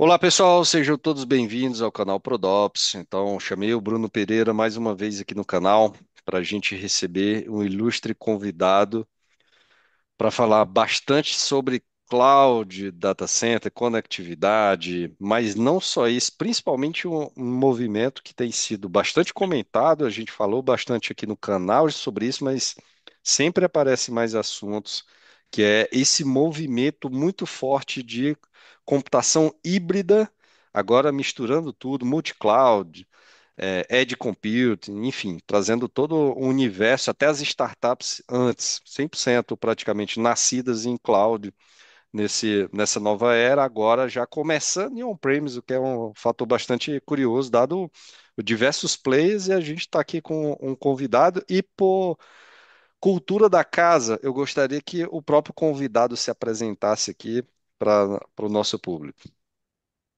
Olá pessoal, sejam todos bem-vindos ao canal Prodops. Então, chamei o Bruno Pereira mais uma vez aqui no canal para a gente receber um ilustre convidado para falar bastante sobre cloud, data center, conectividade, mas não só isso, principalmente um, movimento que tem sido bastante comentado. A gente falou bastante aqui no canal sobre isso, mas sempre aparecem mais assuntos, que é esse movimento muito forte de computação híbrida, agora misturando tudo, multi-cloud, é, edge computing, enfim, trazendo todo o universo, até as startups antes, 100% praticamente nascidas em cloud, nesse, nessa nova era, agora já começando em on-premise, o que é um fator bastante curioso, dado diversos players, e a gente está aqui com um convidado, e por cultura da casa, eu gostaria que o próprio convidado se apresentasse aqui, para o nosso público.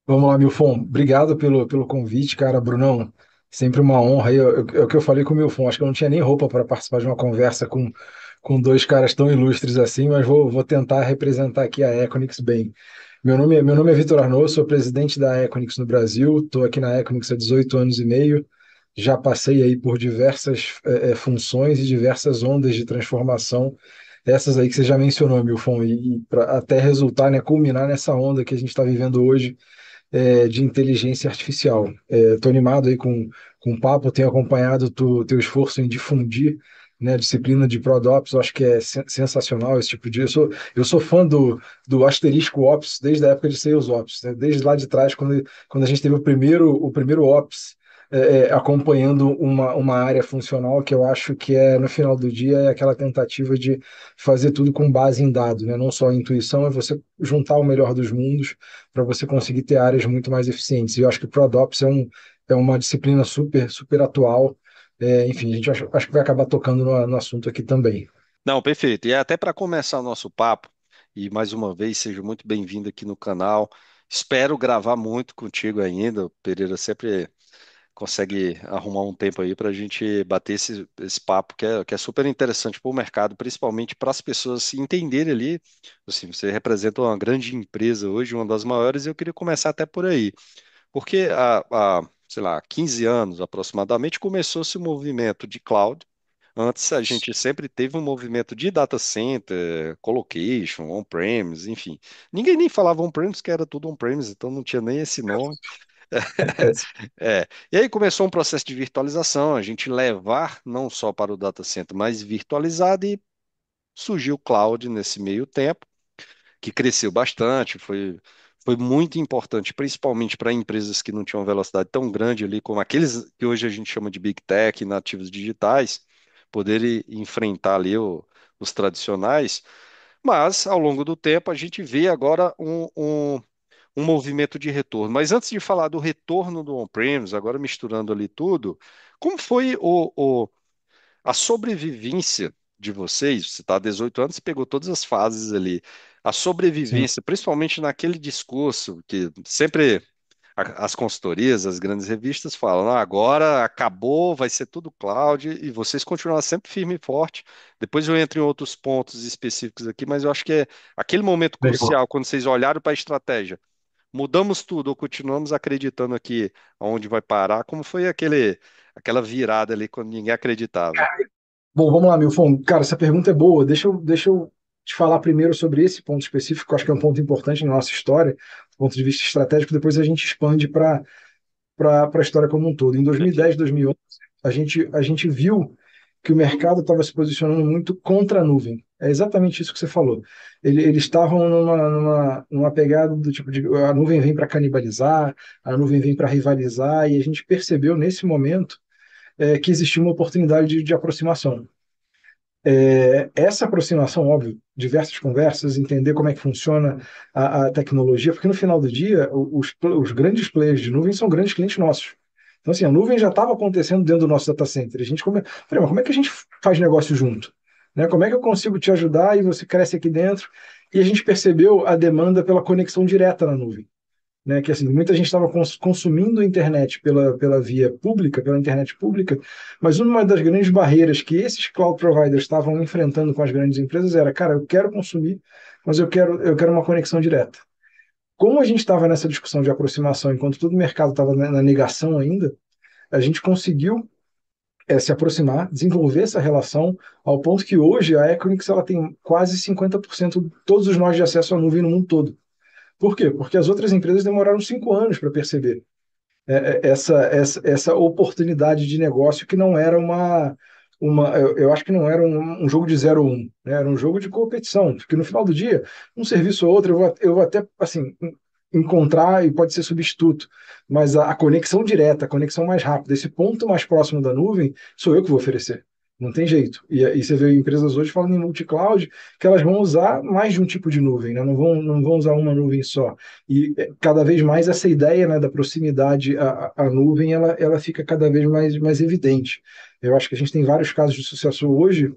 Vamos lá, Milfon. Obrigado pelo, pelo convite, cara. Brunão, sempre uma honra. Eu, é o que eu falei com o Milfon. Acho que eu não tinha nem roupa para participar de uma conversa com, com dois caras tão ilustres assim, mas vou, vou tentar representar aqui a Equinix bem. Meu nome, é, meu nome é Vitor Arnaud, sou presidente da Equinix no Brasil. Estou aqui na Equinix há 18 anos e meio. Já passei aí por diversas é, é funções e diversas ondas de transformação essas aí que você já mencionou, Milfon, e, e pra, até resultar, né, culminar nessa onda que a gente está vivendo hoje é, de inteligência artificial. Estou é, animado aí com, com o papo, tenho acompanhado o teu, esforço em difundir né, a disciplina de ProdOps, eu acho que é sensacional esse tipo de... Eu sou, eu sou fã do, do asterisco Ops desde a época de Sales Ops, né, desde lá de trás, quando, quando a gente teve o primeiro, o primeiro Ops, é, é, acompanhando uma, uma área funcional que eu acho que é, no final do dia, é aquela tentativa de fazer tudo com base em dado, né? não só intuição, é você juntar o melhor dos mundos para você conseguir ter áreas muito mais eficientes. E eu acho que o ProDops é, um, é uma disciplina super, super atual. É, enfim, a gente acho, acho, que vai acabar tocando no, no assunto aqui também. Não, perfeito. E é até para começar o nosso papo, e mais uma vez, seja muito bem-vindo aqui no canal. Espero gravar muito contigo ainda, Pereira sempre consegue arrumar um tempo aí para a gente bater esse, esse papo que é, que é super interessante para o mercado, principalmente para as pessoas se entenderem ali. Assim, você representa uma grande empresa hoje, uma das maiores, e eu queria começar até por aí. Porque há, há sei lá, 15 anos aproximadamente, começou-se o movimento de cloud. Antes a gente sempre teve um movimento de data center, colocation, on-premise, enfim. Ninguém nem falava on-premise, que era tudo on-premise, então não tinha nem esse nome. é. E aí começou um processo de virtualização, a gente levar não só para o data center, mas virtualizado e surgiu o cloud nesse meio tempo, que cresceu bastante, foi, foi muito importante, principalmente para empresas que não tinham velocidade tão grande ali, como aqueles que hoje a gente chama de big tech, nativos digitais, poderem enfrentar ali o, os tradicionais. Mas, ao longo do tempo, a gente vê agora um, um um movimento de retorno. Mas antes de falar do retorno do on-premise, agora misturando ali tudo, como foi o, o a sobrevivência de vocês? Você está há 18 anos, você pegou todas as fases ali. A sobrevivência, Sim. principalmente naquele discurso que sempre as consultorias, as grandes revistas falam, ah, agora acabou, vai ser tudo cloud, e vocês continuam sempre firme e forte. Depois eu entro em outros pontos específicos aqui, mas eu acho que é aquele momento crucial, quando vocês olharam para a estratégia mudamos tudo ou continuamos acreditando aqui onde vai parar? Como foi aquele, aquela virada ali quando ninguém acreditava? Bom, vamos lá, Milton. Cara, essa pergunta é boa. Deixa eu, deixa eu te falar primeiro sobre esse ponto específico, acho que é um ponto importante na nossa história, do ponto de vista estratégico, depois a gente expande para a história como um todo. Em 2010, 2011, a gente, a gente viu que o mercado estava se posicionando muito contra a nuvem. É exatamente isso que você falou. Ele, eles estavam numa, numa, numa, pegada do tipo de a nuvem vem para canibalizar, a nuvem vem para rivalizar, e a gente percebeu nesse momento é, que existia uma oportunidade de, de aproximação. É, essa aproximação, óbvio, diversas conversas, entender como é que funciona a, a tecnologia, porque no final do dia, os, os grandes players de nuvem são grandes clientes nossos. Então, assim, a nuvem já estava acontecendo dentro do nosso data center. A gente come... Falei, mas como é que a gente faz negócio junto? Né? Como é que eu consigo te ajudar e você cresce aqui dentro? E a gente percebeu a demanda pela conexão direta na nuvem. Né, que assim, muita gente estava cons consumindo a internet pela, pela via pública, pela internet pública, mas uma das grandes barreiras que esses cloud providers estavam enfrentando com as grandes empresas era, cara, eu quero consumir, mas eu quero, eu quero uma conexão direta. Como a gente estava nessa discussão de aproximação, enquanto todo o mercado estava na negação ainda, a gente conseguiu é, se aproximar, desenvolver essa relação, ao ponto que hoje a Equinix ela tem quase 50% de todos os nós de acesso à nuvem no mundo todo. Por quê? Porque as outras empresas demoraram cinco anos para perceber eh, eh, essa, essa, essa oportunidade de negócio que não era uma, uma. Eu, eu acho que não era um, um jogo de 0-1, um, né? era um jogo de competição, porque no final do dia, um serviço ou outro, eu vou, eu vou até, assim, encontrar e pode ser substituto, mas a, a conexão direta, a conexão mais rápida, esse ponto mais próximo da nuvem, sou eu que vou oferecer. Não tem jeito. E, e você vê empresas hoje falando em multi-cloud que elas vão usar mais de um tipo de nuvem, né? não, vão, não vão usar uma nuvem só. E é, cada vez mais essa ideia né, da proximidade à, à nuvem ela, ela fica cada vez mais, mais evidente. Eu acho que a gente tem vários casos de sucesso hoje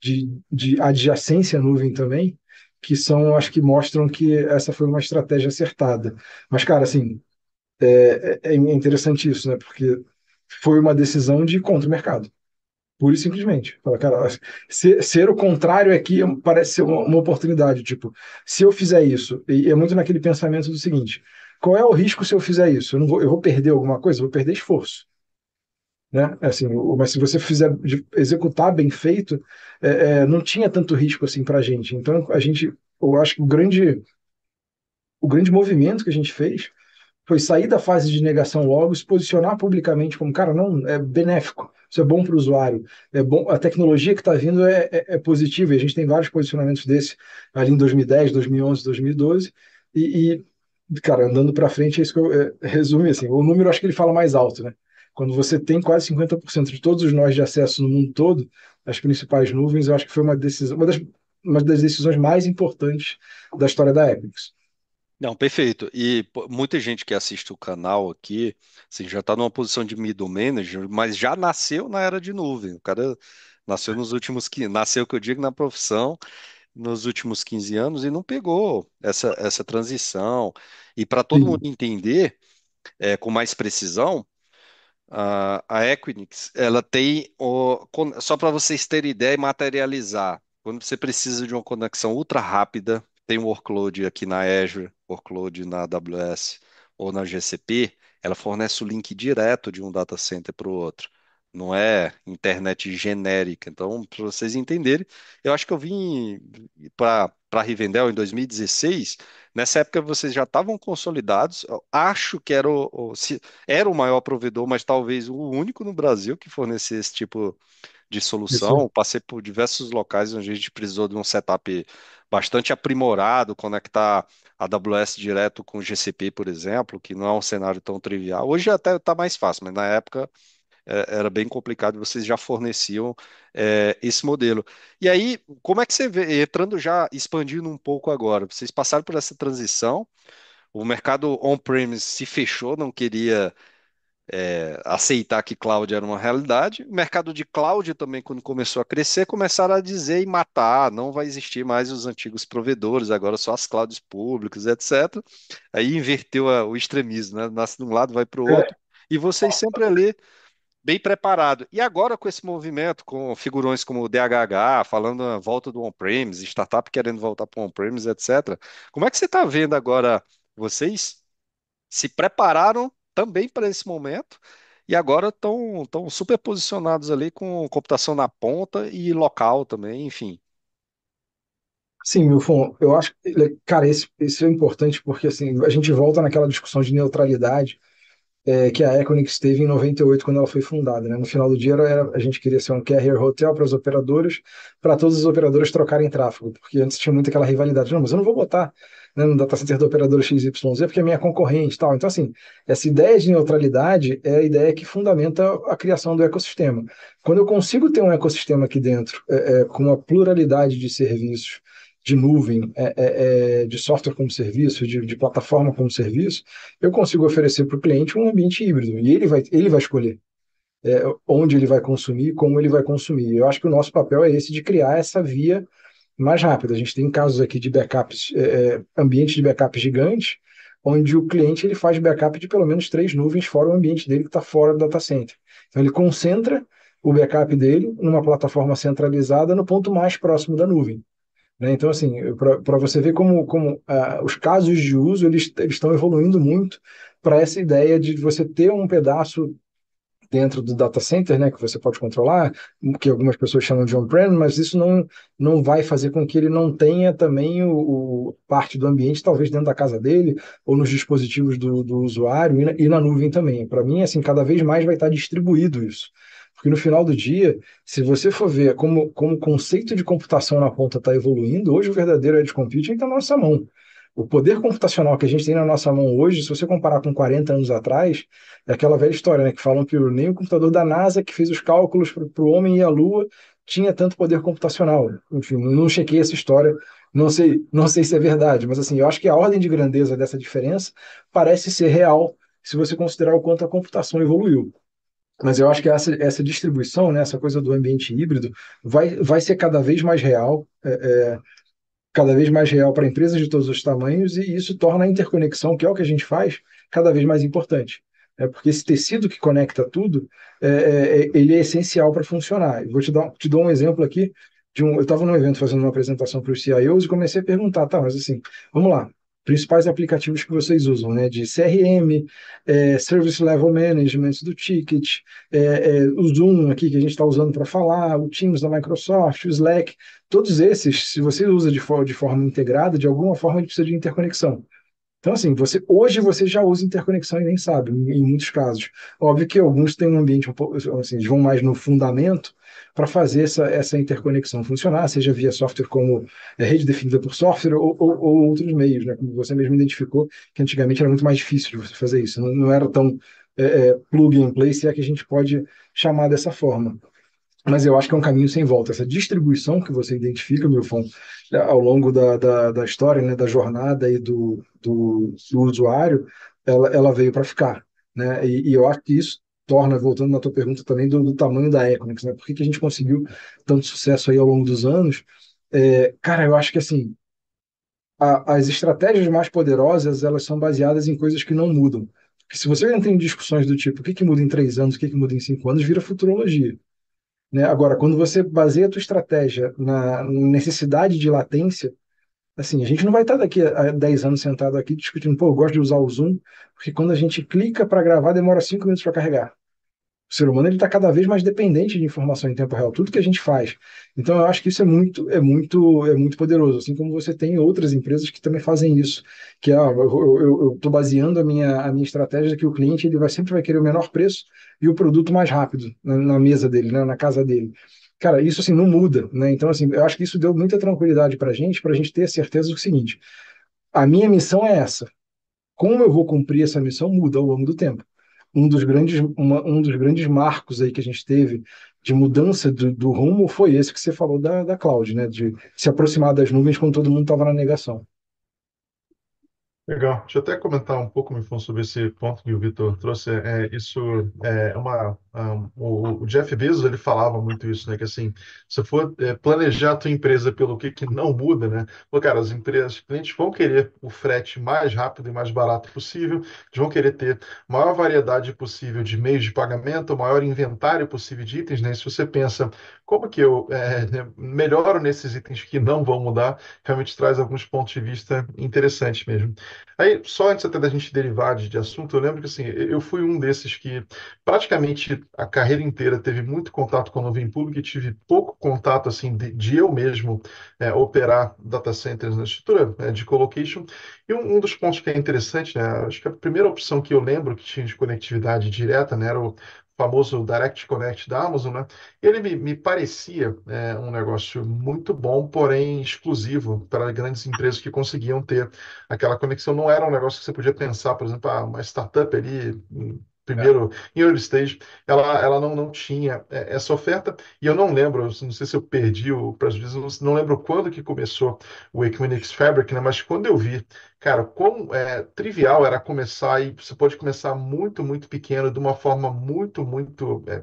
de, de adjacência à nuvem também, que são, acho que mostram que essa foi uma estratégia acertada. Mas, cara, assim, é, é, é interessante isso, né? Porque foi uma decisão de contra o mercado. Pura e simplesmente. Fala, cara, ser, ser, o contrário aqui parece ser uma, uma, oportunidade. Tipo, se eu fizer isso, e é muito naquele pensamento do seguinte: qual é o risco se eu fizer isso? Eu, não vou, eu vou perder alguma coisa? Eu vou perder esforço. Né? Assim, mas se você fizer executar bem feito, é, é, não tinha tanto risco assim para a gente. Então a gente, eu acho que o grande, o grande movimento que a gente fez foi sair da fase de negação logo, se posicionar publicamente como cara não é benéfico, isso é bom para o usuário, é bom a tecnologia que está vindo é, é, é, positiva. E a gente tem vários posicionamentos desse ali em 2010, 2011, 2012 e, e cara andando para frente é isso que eu, é, resumo assim. O número acho que ele fala mais alto, né? Quando você tem quase 50% de todos os nós de acesso no mundo todo, as principais nuvens, eu acho que foi uma decisão, uma das, uma das decisões mais importantes da história da Equinix. Não, perfeito. E pô, muita gente que assiste o canal aqui, assim, já está numa posição de middle manager, mas já nasceu na era de nuvem. O cara nasceu nos últimos nasceu que eu digo na profissão nos últimos 15 anos e não pegou essa, essa transição. E para todo Sim. mundo entender é, com mais precisão, a, Equinix, ela tem o, só para vocês terem ideia e materializar, quando você precisa de uma conexão ultra rápida, tem um workload aqui na Azure, workload na AWS ou na GCP, ela fornece o link direto de um data center para o outro não é internet genérica. Então, para vocês entenderem, eu acho que eu vim para para Rivendell em 2016. Nessa época vocês já estavam consolidados. Eu acho que era o, o se, era o maior provedor, mas talvez o único no Brasil que fornecia esse tipo de solução. Passei por diversos locais onde a gente precisou de um setup bastante aprimorado, conectar a AWS direto com o GCP, por exemplo, que não é um cenário tão trivial. Hoje até está mais fácil, mas na época é, era bem complicado, vocês já forneciam é, esse modelo. E aí, como é que você vê, entrando já, expandindo um pouco agora, vocês passaram por essa transição, o mercado on-premise se fechou, não queria é, aceitar que cloud era uma realidade. O mercado de cloud também, quando começou a crescer, começaram a dizer e matar, ah, não vai existir mais os antigos provedores, agora só as clouds públicas, etc. Aí inverteu a, o extremismo, né? Nasce de um lado, vai para o é. outro. E vocês sempre ali bem preparado. E agora com esse movimento, com figurões como o DHH, falando a volta do on-premise, startup querendo voltar para o on-premise, etc. Como é que você está vendo agora? Vocês se prepararam também para esse momento e agora estão tão super posicionados ali com computação na ponta e local também, enfim. Sim, Milfon, eu acho que, cara, esse, esse é importante porque assim, a gente volta naquela discussão de neutralidade é, que a Econix teve em 98, quando ela foi fundada. Né? No final do dia, era, a gente queria ser um carrier hotel para os operadores, para todos os operadores trocarem tráfego, porque antes tinha muito aquela rivalidade. Não, mas eu não vou botar né, no data center do operador XYZ porque é minha concorrente tal. Então, assim, essa ideia de neutralidade é a ideia que fundamenta a criação do ecossistema. Quando eu consigo ter um ecossistema aqui dentro, é, é, com uma pluralidade de serviços, de nuvem, é, é, é, de software como serviço, de, de, plataforma como serviço, eu consigo oferecer para o cliente um ambiente híbrido e ele vai, ele vai escolher é, onde ele vai consumir, como ele vai consumir. Eu acho que o nosso papel é esse de criar essa via mais rápida. A gente tem casos aqui de backups, é, é, ambientes de backup gigantes, onde o cliente ele faz backup de pelo menos três nuvens fora o ambiente dele que está fora do data center. Então ele concentra o backup dele numa plataforma centralizada no ponto mais próximo da nuvem. Né? Então, assim, para você ver como, como ah, os casos de uso eles estão evoluindo muito para essa ideia de você ter um pedaço dentro do data center, né, que você pode controlar, que algumas pessoas chamam de on-prem, mas isso não, não vai fazer com que ele não tenha também o, o, parte do ambiente, talvez dentro da casa dele ou nos dispositivos do, do usuário e na, e na nuvem também. Para mim, assim, cada vez mais vai estar tá distribuído isso. Porque no final do dia, se você for ver como, como o conceito de computação na ponta está evoluindo, hoje o verdadeiro edge computing está na nossa mão. O poder computacional que a gente tem na nossa mão hoje, se você comparar com 40 anos atrás, é aquela velha história, né? Que falam que nem o computador da NASA que fez os cálculos para o homem e a Lua tinha tanto poder computacional. Enfim, não chequei essa história, não sei, não sei se é verdade, mas assim, eu acho que a ordem de grandeza dessa diferença parece ser real se você considerar o quanto a computação evoluiu. Mas eu acho que essa, essa distribuição, né, essa coisa do ambiente híbrido, vai, vai ser cada vez mais real, é, é, cada vez mais real para empresas de todos os tamanhos, e isso torna a interconexão, que é o que a gente faz, cada vez mais importante. É porque esse tecido que conecta tudo, é, é, é, ele é essencial para funcionar. Eu vou te dar, te dou um exemplo aqui. De um, eu estava num evento fazendo uma apresentação para os CIOs e comecei a perguntar, tá, mas assim, vamos lá, principais aplicativos que vocês usam, né? De CRM, é, Service Level Management do Ticket, é, é, o Zoom aqui que a gente está usando para falar, o Teams da Microsoft, o Slack, todos esses, se você usa de, de forma integrada, de alguma forma gente precisa de interconexão. Então, assim, você, hoje você já usa interconexão e nem sabe, em, muitos casos. Óbvio que alguns têm um ambiente um pouco, assim, vão mais no fundamento para fazer essa, essa interconexão funcionar, seja via software como é, rede definida por software ou, ou, ou, outros meios, né? Como você mesmo identificou, que antigamente era muito mais difícil de você fazer isso, não, não era tão é, é, plug and play, se é que a gente pode chamar dessa forma mas eu acho que é um caminho sem volta. Essa distribuição que você identifica, meu Milfon, ao longo da, da, da história, né, da jornada e do, do, do usuário, ela, ela veio para ficar. Né? E, e, eu acho que isso torna, voltando na tua pergunta também, do, do tamanho da Econix, né? Por que, que a gente conseguiu tanto sucesso aí ao longo dos anos? É, cara, eu acho que assim, a, as estratégias mais poderosas, elas são baseadas em coisas que não mudam. Porque se você entra em discussões do tipo, o que, que muda em três anos, o que, que muda em cinco anos, vira futurologia. Né? Agora, quando você baseia a tua estratégia na necessidade de latência, assim, a gente não vai estar daqui a 10 anos sentado aqui discutindo, pô, eu gosto de usar o Zoom, porque quando a gente clica para gravar demora 5 minutos para carregar. O ser humano está cada vez mais dependente de informação em tempo real, tudo que a gente faz. Então, eu acho que isso é muito, é muito, é muito poderoso. Assim como você tem outras empresas que também fazem isso, que é, ah, eu estou baseando a minha, a minha estratégia que o cliente ele vai sempre vai querer o menor preço e o produto mais rápido na, na mesa dele, né, na casa dele. Cara, isso assim não muda, né? Então, assim, eu acho que isso deu muita tranquilidade para a gente, para a gente ter certeza do seguinte: a minha missão é essa. Como eu vou cumprir essa missão muda ao longo do tempo um dos grandes, uma, um dos grandes marcos aí que a gente teve de mudança do, do rumo foi esse que você falou da, da cloud, né? De se aproximar das nuvens quando todo mundo estava na negação. Legal. Deixa eu até comentar um pouco, Mifon, sobre esse ponto que o Vitor trouxe. É, isso é uma, é um, o, o, Jeff Bezos ele falava muito isso, né? Que assim, se for é, planejar a tua empresa pelo que, que não muda, né? Pô, cara, as empresas, os clientes vão querer o frete mais rápido e mais barato possível, eles vão querer ter maior variedade possível de meios de pagamento, maior inventário possível de itens, né? E se você pensa como que eu é, né, melhoro nesses itens que não vão mudar, realmente traz alguns pontos de vista interessantes mesmo. Aí, só antes até da gente derivar de, de assunto, eu lembro que assim, eu fui um desses que praticamente a carreira inteira teve muito contato com a nuvem pública e tive pouco contato assim de, de eu mesmo é, operar data centers na estrutura é, de colocation. E um, um, dos pontos que é interessante, né, acho que a primeira opção que eu lembro que tinha de conectividade direta né, era o famoso Direct Connect da Amazon, né? Ele me, me parecia é, um negócio muito bom, porém exclusivo para grandes empresas que conseguiam ter aquela conexão. Não era um negócio que você podia pensar, por exemplo, ah, uma startup ali primeiro em early stage, ela, ela não, não tinha é, essa oferta, e eu não lembro, não sei se eu perdi o as vezes não lembro quando que começou o Equinix Fabric, né, mas quando eu vi, cara, quão é, trivial era começar, e você pode começar muito, muito pequeno, de uma forma muito, muito é,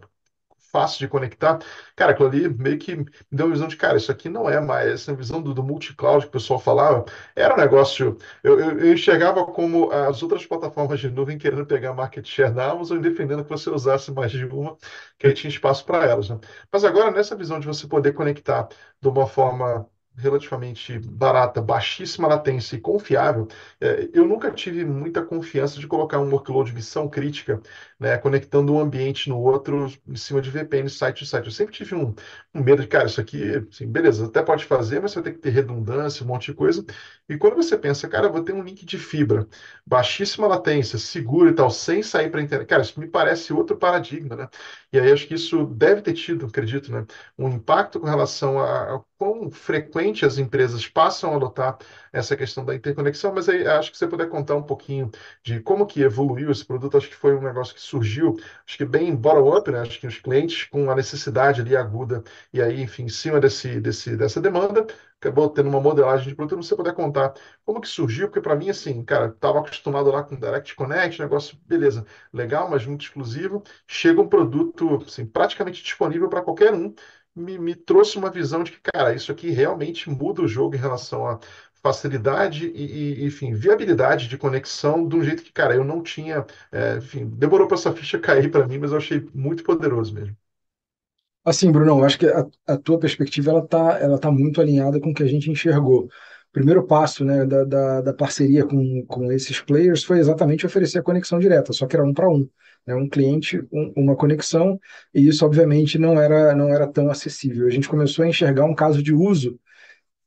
fácil de conectar. Cara, aquilo ali meio que me deu uma visão de, cara, isso aqui não é mais essa visão do, do multi-cloud que o pessoal falava. Era um negócio, eu, eu, eu, enxergava como as outras plataformas de nuvem querendo pegar market share da Amazon e defendendo que você usasse mais de uma, que aí tinha espaço para elas. Né? Mas agora, nessa visão de você poder conectar de uma forma relativamente barata, baixíssima latência e confiável, é, eu nunca tive muita confiança de colocar um workload de missão crítica, né, conectando um ambiente no outro em cima de VPN, site a site. Eu sempre tive um, um, medo de, cara, isso aqui, assim, beleza, até pode fazer, mas você vai ter que ter redundância, um monte de coisa. E quando você pensa, cara, vou ter um link de fibra, baixíssima latência, seguro e tal, sem sair para a internet, cara, isso me parece outro paradigma, né? E aí acho que isso deve ter tido, acredito, né, um impacto com relação a, a quão frequente realmente as empresas passam a adotar essa questão da interconexão, mas aí acho que você puder contar um pouquinho de como que evoluiu esse produto, acho que foi um negócio que surgiu, acho que bem bottom-up, né? Acho que os clientes com a necessidade ali aguda, e aí, enfim, em cima desse, desse, dessa demanda, acabou tendo uma modelagem de produto, você puder contar como que surgiu, porque para mim, assim, cara, estava acostumado lá com Direct Connect, negócio, beleza, legal, mas muito exclusivo, chega um produto, assim, praticamente disponível para qualquer um, me, me trouxe uma visão de que, cara, isso aqui realmente muda o jogo em relação a facilidade e, e, enfim, viabilidade de conexão de um jeito que, cara, eu não tinha. É, enfim, demorou para essa ficha cair para mim, mas eu achei muito poderoso mesmo. Assim, Brunão, eu acho que a, a tua perspectiva ela tá, ela tá muito alinhada com o que a gente enxergou primeiro passo né, da, da, da, parceria com, com esses players foi exatamente oferecer a conexão direta, só que era um para um. Né, um cliente, um, uma conexão, e isso obviamente não era, não era tão acessível. A gente começou a enxergar um caso de uso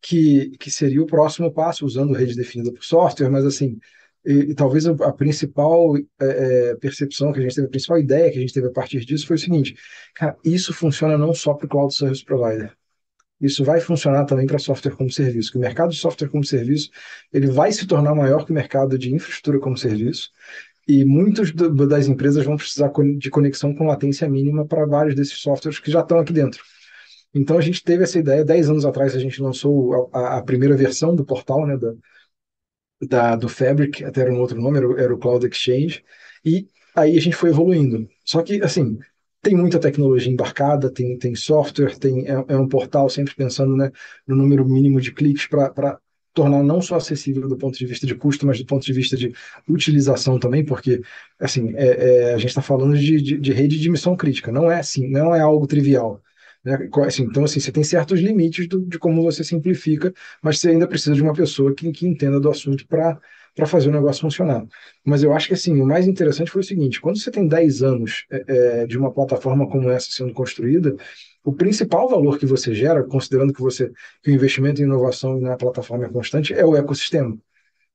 que, que seria o próximo passo, usando rede definida por software, mas assim, e, e talvez a, a principal é, é, percepção que a gente teve, a principal ideia que a gente teve a partir disso foi o seguinte: cara, isso funciona não só para o Cloud Service Provider isso vai funcionar também para software como serviço, que o mercado de software como serviço ele vai se tornar maior que o mercado de infraestrutura como serviço, e muitas das empresas vão precisar de conexão com latência mínima para vários desses softwares que já estão aqui dentro. Então a gente teve essa ideia, 10 anos atrás a gente lançou a, a primeira versão do portal, né, da, da, do Fabric, até era um outro nome, era, era o Cloud Exchange, e aí a gente foi evoluindo. Só que, assim, tem muita tecnologia embarcada, tem, tem software, tem, é, é um portal sempre pensando né, no número mínimo de cliques para tornar não só acessível do ponto de vista de custo, mas do ponto de vista de utilização também, porque assim é, é, a gente está falando de, de, de, rede de missão crítica, não é assim, não é algo trivial. Né? Assim, então, assim, você tem certos limites do, de como você simplifica, mas você ainda precisa de uma pessoa que, que entenda do assunto para para fazer o negócio funcionar. Mas eu acho que assim, o mais interessante foi o seguinte: quando você tem 10 anos é, é, de uma plataforma como essa sendo construída, o principal valor que você gera, considerando que você que o investimento em inovação na plataforma é constante, é o ecossistema.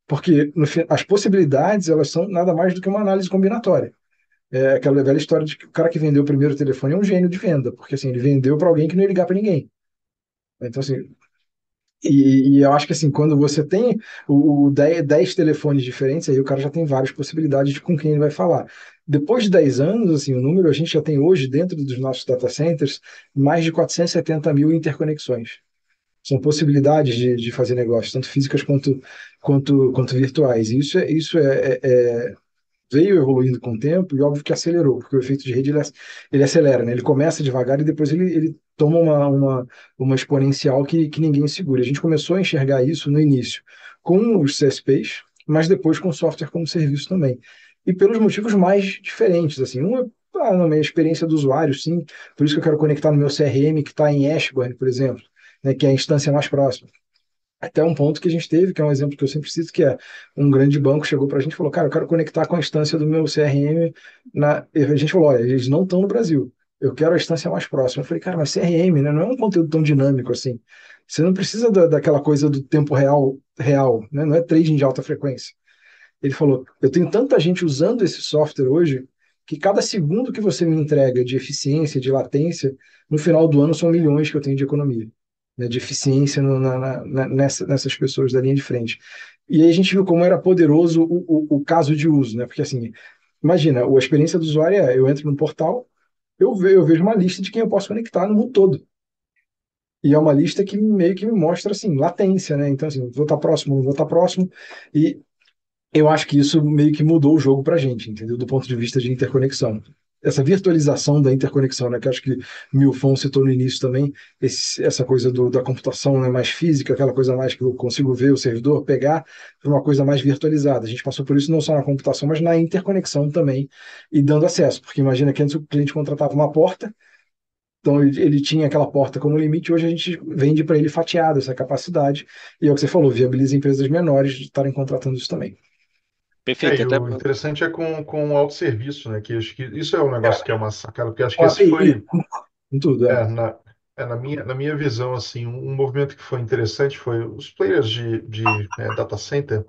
Porque no, as possibilidades elas são nada mais do que uma análise combinatória. É aquela velha história de que o cara que vendeu o primeiro telefone é um gênio de venda, porque assim, ele vendeu para alguém que não ia ligar para ninguém. Então, assim, e, e, eu acho que assim, quando você tem o, o 10, 10, telefones diferentes, aí o cara já tem várias possibilidades de com quem ele vai falar. Depois de 10 anos, assim, o número a gente já tem hoje, dentro dos nossos data centers, mais de 470 mil interconexões. São possibilidades de, de fazer negócios, tanto físicas quanto, quanto, quanto virtuais. Isso é, isso é, é, é veio evoluindo com o tempo e óbvio que acelerou, porque o efeito de rede ele, ele acelera, né? ele começa devagar e depois ele, ele toma uma, uma, uma exponencial que, que ninguém segura. A gente começou a enxergar isso no início com os CSPs, mas depois com software como serviço também. E pelos motivos mais diferentes, assim, um é ah, na minha experiência do usuário, sim, por isso que eu quero conectar no meu CRM que está em Ashburn, por exemplo, né, que é a instância mais próxima. Até um ponto que a gente teve, que é um exemplo que eu sempre cito, que é um grande banco chegou para a gente e falou: Cara, eu quero conectar com a instância do meu CRM. Na... A gente falou: Olha, eles não estão no Brasil, eu quero a instância mais próxima. Eu falei: Cara, mas CRM né? não é um conteúdo tão dinâmico assim. Você não precisa da, daquela coisa do tempo real, real né? não é trading de alta frequência. Ele falou: Eu tenho tanta gente usando esse software hoje que cada segundo que você me entrega de eficiência, de latência, no final do ano são milhões que eu tenho de economia né, no, na, na, nessa, nessas pessoas da linha de frente. E aí a gente viu como era poderoso o, o, o caso de uso, né? Porque assim, imagina, a experiência do usuário é eu entro no portal, eu, ve, eu vejo uma lista de quem eu posso conectar no mundo todo. E é uma lista que meio que me mostra assim, latência, né? Então, assim, vou estar tá próximo, não vou estar tá próximo. E eu acho que isso meio que mudou o jogo a gente, entendeu? Do ponto de vista de interconexão essa virtualização da interconexão, né, que acho que Milfon citou no início também, esse, essa coisa do, da computação né, mais física, aquela coisa mais que eu consigo ver o servidor pegar, uma coisa mais virtualizada. A gente passou por isso não só na computação, mas na interconexão também, e dando acesso, porque imagina que antes o cliente contratava uma porta, então ele tinha aquela porta como limite, hoje a gente vende para ele fatiado essa capacidade, e é o que você falou, viabiliza empresas menores de estarem contratando isso também. Perfeito. É, O interessante é com, com o autosserviço, né? Que acho que isso é um negócio é. que é uma sacada, porque acho que esse foi. Tudo, é. é na, é, na, minha, na minha visão, assim, um, um, movimento que foi interessante foi os players de, de data center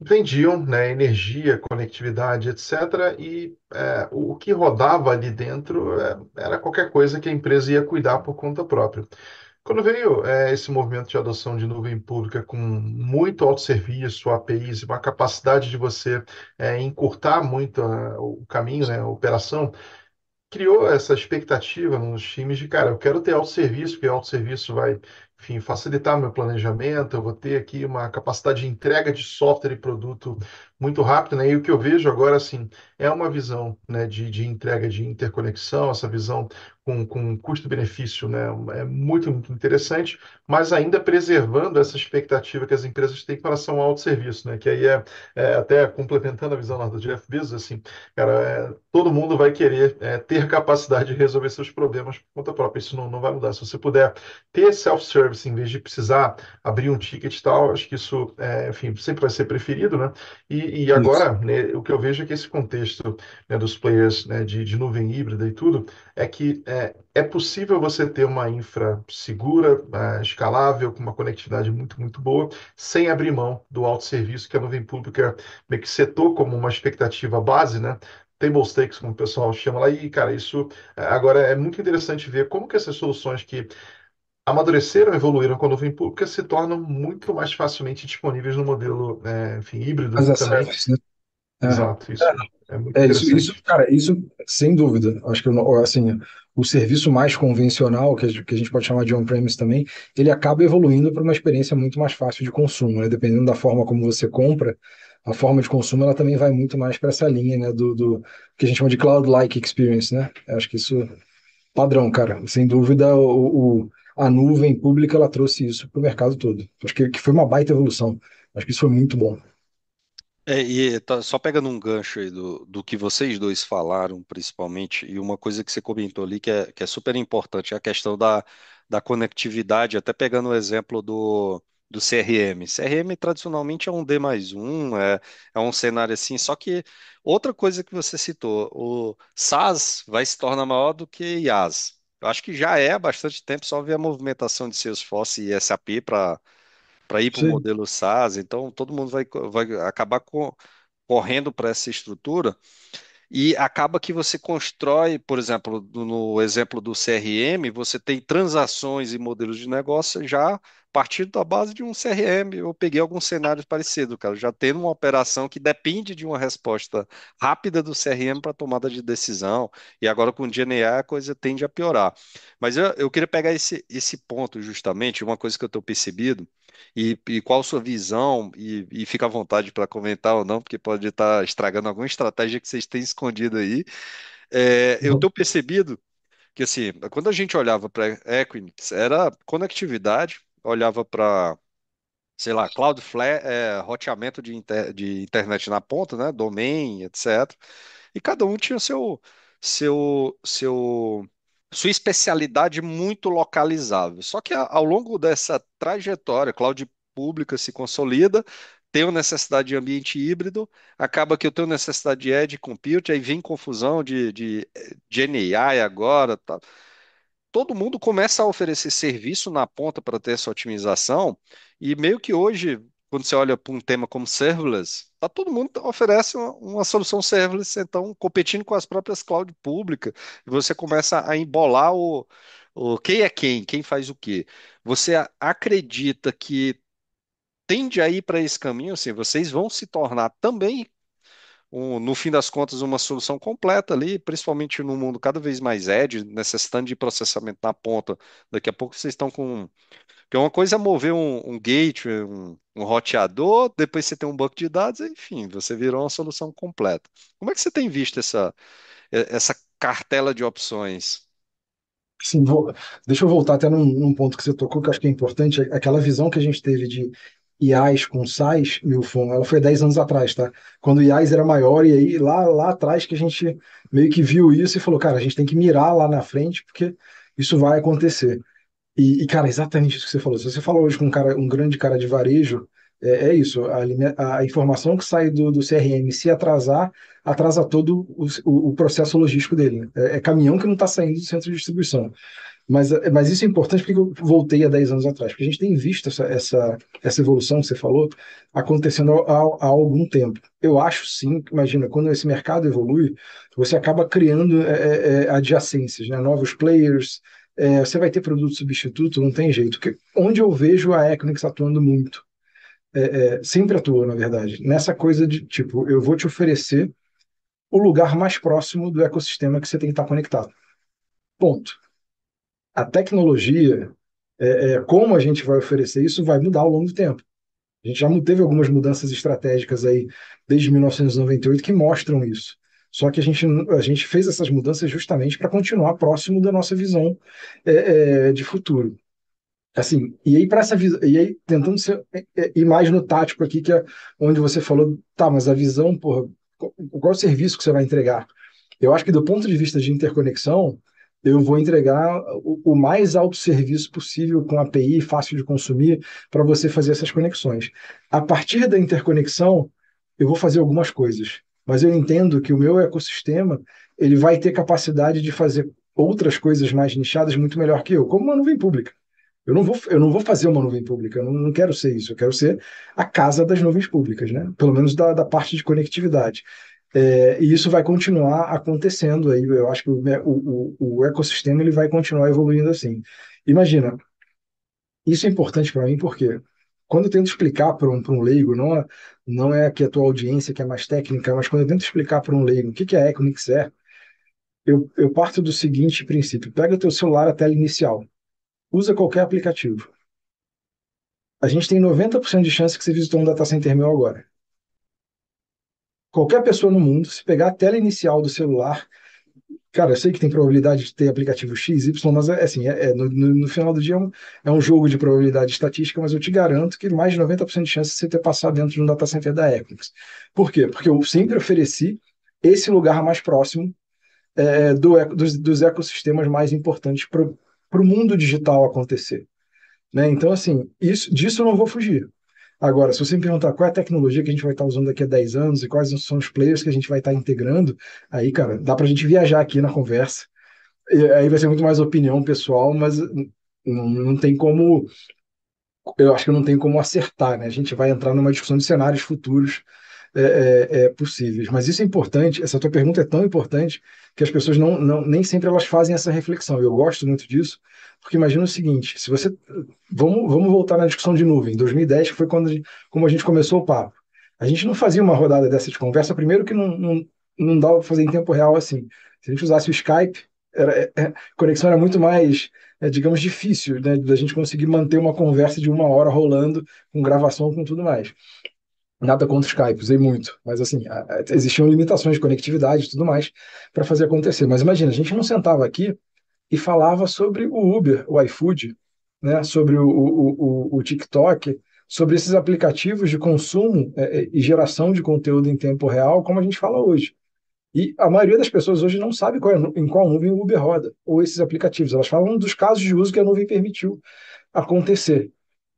vendiam né, energia, conectividade, etc. E é, o que rodava ali dentro é, era qualquer coisa que a empresa ia cuidar por conta própria. Quando veio é, esse movimento de adoção de nuvem pública com muito autosserviço, APIs, uma capacidade de você é, encurtar muito ah, o caminho, né, a operação, criou essa expectativa nos times de, cara, eu quero ter autosserviço, porque autosserviço vai, enfim, facilitar meu planejamento, eu vou ter aqui uma capacidade de entrega de software e produto muito rápido, né? E o que eu vejo agora, assim, é uma visão, né, de, de entrega de interconexão, essa visão com, com custo-benefício né, é muito, muito interessante, mas ainda preservando essa expectativa que as empresas têm com relação ao autosserviço, né, que aí é, é até complementando a visão lá do Jeff Bezos, assim, cara, é, todo mundo vai querer é, ter capacidade de resolver seus problemas por conta própria, isso não, não vai mudar. Se você puder ter self-service em vez de precisar abrir um ticket e tal, acho que isso, é, enfim, sempre vai ser preferido, né, e, e agora, né, o que eu vejo é que esse contexto né, dos players né, de, de nuvem híbrida e tudo, é que é, é possível você ter uma infra segura, é, escalável, com uma conectividade muito, muito boa, sem abrir mão do autosserviço que a nuvem pública meio que setou como uma expectativa base, né? table stakes, como o pessoal chama lá, e, cara, isso é, agora é muito interessante ver como que essas soluções que amadureceram, evoluíram com a nuvem pública, se tornam muito mais facilmente disponíveis no modelo, é, enfim, híbrido As também. Service, né? É. Exato, isso. É. É, é isso, isso, cara, isso, sem dúvida. Acho que assim, o serviço mais convencional, que a gente pode chamar de on-premise também, ele acaba evoluindo para uma experiência muito mais fácil de consumo, né? Dependendo da forma como você compra, a forma de consumo ela também vai muito mais para essa linha, né? Do, do, que a gente chama de cloud-like experience, né? Acho que isso padrão, cara. Sem dúvida, o, o a nuvem pública ela trouxe isso para o mercado todo. Acho que, que foi uma baita evolução. Acho que isso foi muito bom. É, e tá, só pegando um gancho aí do, do que vocês dois falaram, principalmente, e uma coisa que você comentou ali que é, que é super importante, é a questão da, da conectividade, até pegando o exemplo do, do CRM. CRM tradicionalmente é um D mais um, é, é um cenário assim, só que outra coisa que você citou, o SaaS vai se tornar maior do que IaaS. Eu acho que já é há bastante tempo, só ver a movimentação de Salesforce e SAP para para ir para o modelo SaaS. Então, todo mundo vai, vai acabar co correndo para essa estrutura. E acaba que você constrói, por exemplo, no exemplo do CRM, você tem transações e modelos de negócio já partindo da base de um CRM. Eu peguei alguns cenários parecidos, cara, já tendo uma operação que depende de uma resposta rápida do CRM para tomada de decisão. E agora com o DNA a coisa tende a piorar. Mas eu, eu queria pegar esse, esse ponto justamente, uma coisa que eu estou percebido e, e, qual sua visão? E, e fica à vontade para comentar ou não, porque pode estar tá estragando alguma estratégia que vocês têm escondido aí. É, eu tenho percebido que, assim, quando a gente olhava para Equinix, era conectividade, olhava para, sei lá, Cloudflare, é, roteamento de, inter, de internet na ponta, né, domain, etc. E cada um tinha seu, seu, seu sua especialidade muito localizável. Só que ao longo dessa trajetória, cloud pública se consolida, tenho necessidade de ambiente híbrido, acaba que eu tenho necessidade de edge compute, aí vem confusão de, de, de NAI agora. Tá. Todo mundo começa a oferecer serviço na ponta para ter essa otimização, e meio que hoje quando você olha para um tema como serverless, tá, todo mundo oferece uma, uma, solução serverless, então competindo com as próprias cloud públicas, e você começa a embolar o, o quem é quem, quem faz o quê. Você acredita que tende a ir para esse caminho, assim, vocês vão se tornar também um, no fim das contas, uma solução completa ali, principalmente no mundo cada vez mais edge, necessitando né, de processamento na ponta. Daqui a pouco vocês estão com. Porque uma coisa é mover um, um gate, um, um, roteador, depois você tem um banco de dados, enfim, você virou uma solução completa. Como é que você tem visto essa, essa cartela de opções? Sim, vou... deixa eu voltar até num, num ponto que você tocou, que eu acho que é importante, é aquela visão que a gente teve de IAS com SAIS, Milfon, ela foi 10 anos atrás, tá? Quando o IAS era maior, e aí lá, lá atrás que a gente meio que viu isso e falou, cara, a gente tem que mirar lá na frente, porque isso vai acontecer. E, e cara, exatamente isso que você falou. Se você falou hoje com um, cara, um grande cara de varejo, é, é isso. A, a, informação que sai do, do, CRM, se atrasar, atrasa todo o, o, o processo logístico dele. Né? É, é caminhão que não está saindo do centro de distribuição. Mas, mas isso é importante porque eu voltei há 10 anos atrás, porque a gente tem visto essa, essa, essa evolução que você falou acontecendo há, há algum tempo. Eu acho sim, imagina, quando esse mercado evolui, você acaba criando é, é, é, adjacências, né? novos players, é, você vai ter produto substituto, não tem jeito. Porque onde eu vejo a Equinix atuando muito, é, é, sempre atua, na verdade, nessa coisa de tipo, eu vou te oferecer o lugar mais próximo do ecossistema que você tem que estar conectado. Ponto a tecnologia, é, é, como a gente vai oferecer isso, vai mudar ao longo do tempo. A gente já teve algumas mudanças estratégicas aí desde 1998 que mostram isso. Só que a gente, a gente fez essas mudanças justamente para continuar próximo da nossa visão é, é, de futuro. Assim, e aí para essa e aí tentando ser, é, é, ir mais no tático aqui, que é onde você falou, tá, mas a visão, porra, qual, qual serviço que você vai entregar? Eu acho que do ponto de vista de interconexão, eu vou entregar o, o mais alto serviço possível com API fácil de consumir para você fazer essas conexões. A partir da interconexão, eu vou fazer algumas coisas, mas eu entendo que o meu ecossistema ele vai ter capacidade de fazer outras coisas mais nichadas muito melhor que eu, como uma nuvem pública. Eu não vou, eu não vou fazer uma nuvem pública, eu não, não quero ser isso, eu quero ser a casa das nuvens públicas, né? pelo menos da, da parte de conectividade. É, e isso vai continuar acontecendo aí. Eu acho que né, o, o, o ecossistema ele vai continuar evoluindo assim. Imagina, isso é importante para mim porque quando eu tento explicar para um, um leigo, não é, não é que a tua audiência que é mais técnica, mas quando eu tento explicar para um leigo o que, que é Econix é, é, eu, eu parto do seguinte princípio: pega teu celular a tela inicial, usa qualquer aplicativo. A gente tem 90% de chance que você visitou um data center meu agora qualquer pessoa no mundo, se pegar a tela inicial do celular, cara, eu sei que tem probabilidade de ter aplicativo X, Y, mas é, assim, é, é no, no, final do dia é um, é um, jogo de probabilidade estatística, mas eu te garanto que mais de 90% de chance de você ter passado dentro de um data center da Equinix. Por quê? Porque eu sempre ofereci esse lugar mais próximo é, do, dos, dos, ecossistemas mais importantes para o mundo digital acontecer. Né? Então, assim, isso, disso eu não vou fugir. Agora, se você me perguntar qual é a tecnologia que a gente vai estar tá usando daqui a 10 anos e quais são os players que a gente vai estar tá integrando, aí, cara, dá para a gente viajar aqui na conversa. E aí vai ser muito mais opinião pessoal, mas não, não tem como. Eu acho que não tem como acertar, né? A gente vai entrar numa discussão de cenários futuros é, é, é, possíveis. Mas isso é importante, essa tua pergunta é tão importante que as pessoas não, não nem sempre elas fazem essa reflexão. Eu gosto muito disso, porque imagina o seguinte: se você. Vamos, vamos voltar na discussão de nuvem, 2010, que foi quando a gente, como a gente começou o papo. A gente não fazia uma rodada dessa de conversa, primeiro que não, não, não dava para fazer em tempo real assim. Se a gente usasse o Skype, era, é, é, a conexão era muito mais, digamos, difícil né, da gente conseguir manter uma conversa de uma hora rolando, com gravação, com tudo mais. Nada contra o Skype, usei muito, mas assim, existiam limitações de conectividade e tudo mais para fazer acontecer. Mas imagina, a gente não sentava aqui e falava sobre o Uber, o iFood, né, sobre o, o, o, o TikTok, sobre esses aplicativos de consumo é, é, e geração de conteúdo em tempo real, como a gente fala hoje. E a maioria das pessoas hoje não sabe qual é, em qual nuvem o Uber roda, ou esses aplicativos. Elas falam dos casos de uso que a nuvem permitiu acontecer.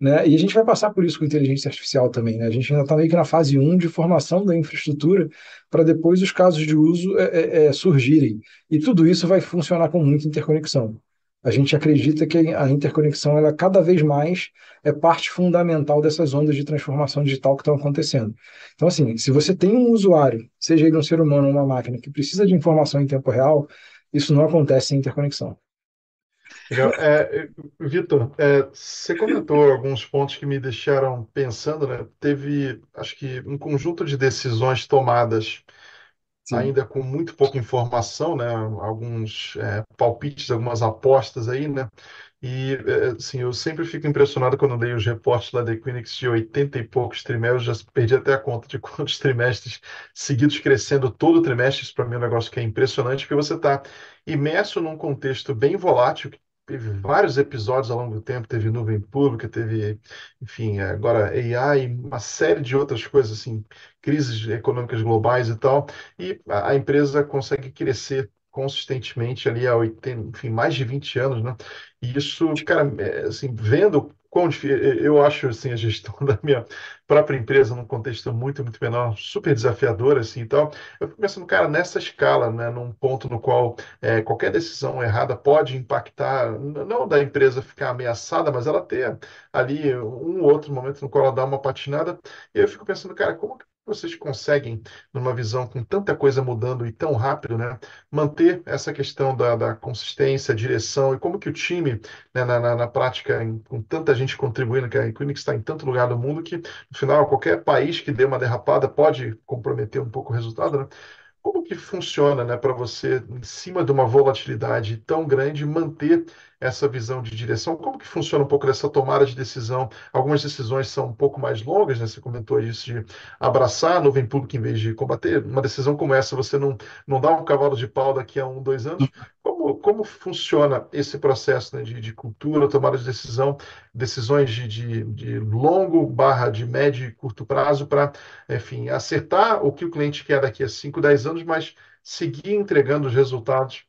Né? E a gente vai passar por isso com inteligência artificial também. Né? A gente ainda está meio que na fase 1 de formação da infraestrutura para depois os casos de uso é, é, é, surgirem. E tudo isso vai funcionar com muita interconexão. A gente acredita que a interconexão, ela cada vez mais é parte fundamental dessas ondas de transformação digital que estão acontecendo. Então, assim, se você tem um usuário, seja ele um ser humano ou uma máquina, que precisa de informação em tempo real, isso não acontece sem interconexão. É, Vitor, é, você comentou alguns pontos que me deixaram pensando, né? Teve, acho que, um conjunto de decisões tomadas, Sim. ainda com muito pouca informação, né? Alguns é, palpites, algumas apostas aí, né? E, é, assim, eu sempre fico impressionado quando leio os reportes lá da Equinix de 80 e poucos trimestres, já perdi até a conta de quantos trimestres seguidos crescendo todo trimestre. Isso para mim é um negócio que é impressionante, porque você está imerso num contexto bem volátil, que teve vários episódios ao longo do tempo, teve nuvem pública, teve, enfim, agora AI, uma série de outras coisas, assim, crises econômicas globais e tal, e a empresa consegue crescer consistentemente ali há 80, enfim, mais de 20 anos, né? E isso, cara, é, assim, vendo eu acho assim a gestão da minha própria empresa num contexto muito muito menor super desafiador assim e tal eu fico pensando cara nessa escala né num ponto no qual é, qualquer decisão errada pode impactar não da empresa ficar ameaçada mas ela ter ali um outro momento no qual ela dá uma patinada e eu fico pensando cara como que vocês conseguem, numa visão com tanta coisa mudando e tão rápido, né, manter essa questão da, da consistência, direção e como que o time, né, na, na, na, prática, em, com tanta gente contribuindo, que a Equinix está em tanto lugar do mundo que, no final, qualquer país que dê uma derrapada pode comprometer um pouco o resultado, né? Como que funciona, né, para você, em cima de uma volatilidade tão grande, manter essa visão de direção? Como que funciona um pouco dessa tomada de decisão? Algumas decisões são um pouco mais longas, né? Você comentou isso de abraçar a nuvem pública em vez de combater. Uma decisão como essa, você não, não dá um cavalo de pau daqui a um, dois anos. Como, como funciona esse processo né, de, de cultura, tomada de decisão, decisões de, de, de longo barra de médio e curto prazo para, enfim, acertar o que o cliente quer daqui a 5, 10 anos, mas seguir entregando os resultados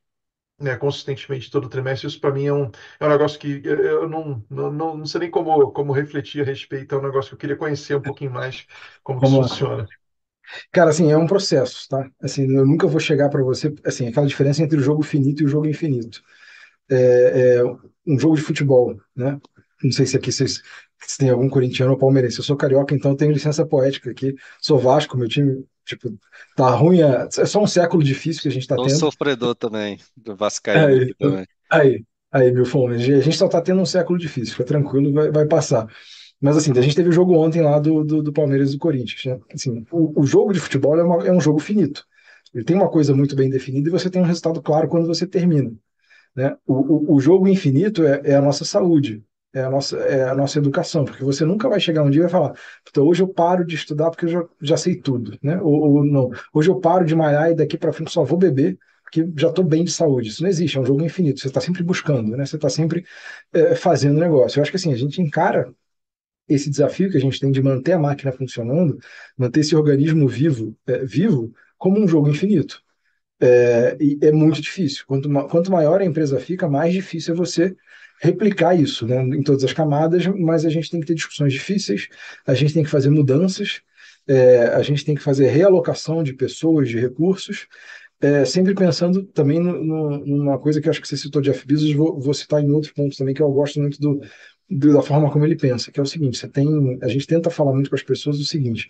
né, consistentemente todo trimestre, isso para mim é um, é um negócio que eu não, não, não, sei nem como, como refletir a respeito, é um negócio que eu queria conhecer um pouquinho mais como Vamos é? funciona. Cara, assim, é um processo, tá? Assim, eu nunca vou chegar para você, assim, aquela diferença entre o jogo finito e o jogo infinito. É, é um jogo de futebol, né? Não sei se aqui vocês se tem algum corintiano ou palmeirense. Eu sou carioca, então tenho licença poética aqui. Sou Vasco, meu time Tipo, tá ruim. É, é só um século difícil que a gente está tendo. Um sofredor também, do Vascaíno aí, também. Aí, aí, Milfon, a gente só está tendo um século difícil, fica tranquilo, vai, vai passar. Mas assim, a gente teve o jogo ontem lá do, do, do Palmeiras e do Corinthians. Né? Assim, o, o, jogo de futebol é, uma, é um jogo finito. Ele tem uma coisa muito bem definida e você tem um resultado claro quando você termina. Né? O, o, o jogo infinito é, é, a nossa saúde é a, nossa, é a nossa educação, porque você nunca vai chegar um dia e vai falar, então hoje eu paro de estudar porque eu já, já sei tudo, né? Ou, ou, não, hoje eu paro de malhar e daqui para frente só vou beber porque já estou bem de saúde. Isso não existe, é um jogo infinito. Você está sempre buscando, né? Você está sempre é, fazendo negócio. Eu acho que assim a gente encara esse desafio que a gente tem de manter a máquina funcionando, manter esse organismo vivo, é, vivo, como um jogo infinito. É, e é muito difícil. Quanto, ma quanto maior a empresa fica, mais difícil é você replicar isso né, em todas as camadas, mas a gente tem que ter discussões difíceis, a gente tem que fazer mudanças, é, a gente tem que fazer realocação de pessoas, de recursos, é, sempre pensando também no, no, numa coisa que acho que você citou de Jeff Bezos, vou, vou, citar em outros pontos também, que eu gosto muito do, do, da forma como ele pensa, que é o seguinte, você tem, a gente tenta falar muito com as pessoas o seguinte,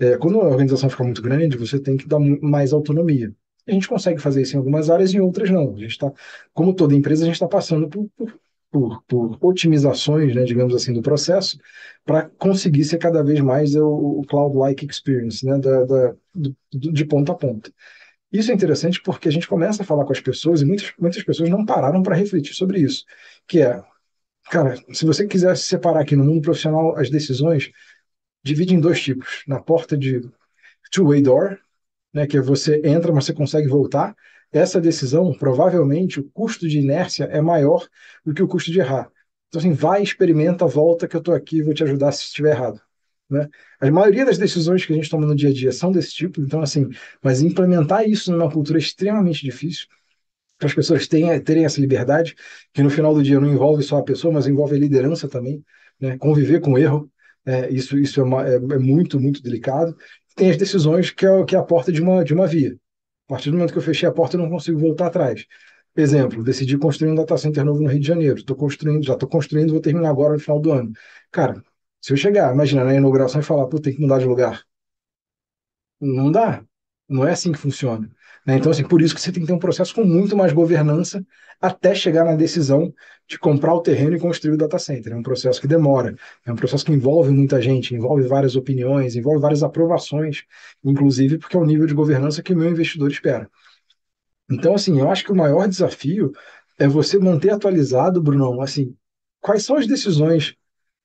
é, quando a organização fica muito grande, você tem que dar mais autonomia, a gente consegue fazer isso em algumas áreas e em outras não. A gente está, como toda empresa, a gente está passando por, por, por, por otimizações, né, digamos assim, do processo, para conseguir ser cada vez mais é, o, o cloud-like experience, né, da, da, do, de ponta a ponta. Isso é interessante porque a gente começa a falar com as pessoas e muitas, muitas pessoas não pararam para refletir sobre isso, que é, cara, se você quiser separar aqui no mundo profissional as decisões, divide em dois tipos, na porta de two-way door, né, que é você entra, mas você consegue voltar, dessa decisão, provavelmente o custo de inércia é maior do que o custo de errar. Então, assim, vai, experimenta, volta, que eu estou aqui, vou te ajudar se estiver errado. Né? A maioria das decisões que a gente toma no dia a dia são desse tipo, então, assim, mas implementar isso numa cultura é extremamente difícil, para as pessoas tenham, terem essa liberdade, que no final do dia não envolve só a pessoa, mas envolve a liderança também, né? conviver com o erro, é, isso, isso é, uma, é, é muito, muito delicado. Tem as decisões que é, que é a porta de uma, de uma via, a partir do momento que eu fechei a porta, eu não consigo voltar atrás. Exemplo, decidi construir um data center novo no Rio de Janeiro. Estou construindo, já estou construindo, vou terminar agora no final do ano. Cara, se eu chegar, imagina, na né, inauguração e falar, pô, tem que mudar de lugar. Não dá. Não é assim que funciona. Né? Então, assim, por isso que você tem que ter um processo com muito mais governança até chegar na decisão de comprar o terreno e construir o data center. É um processo que demora, é um processo que envolve muita gente, envolve várias opiniões, envolve várias aprovações, inclusive porque é o nível de governança que o meu investidor espera. Então, assim, eu acho que o maior desafio é você manter atualizado, Brunão, assim, quais são as decisões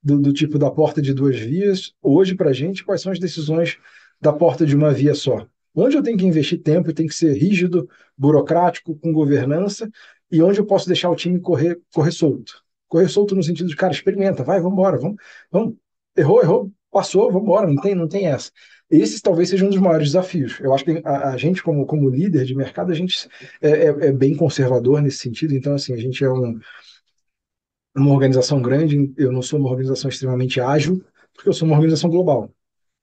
do, do tipo da porta de duas vias hoje para a gente, quais são as decisões da porta de uma via só. Onde eu tenho que investir tempo e tem que ser rígido, burocrático, com governança, e onde eu posso deixar o time correr, correr solto. Correr solto no sentido de, cara, experimenta, vai, vamos embora, vamos, vamos. Errou, errou, passou, vamos embora, não tem, não tem essa. Esse talvez seja um dos maiores desafios. Eu acho que a, a gente, como, como líder de mercado, a gente é, é, é, bem conservador nesse sentido, então, assim, a gente é um, uma organização grande, eu não sou uma organização extremamente ágil, porque eu sou uma organização global.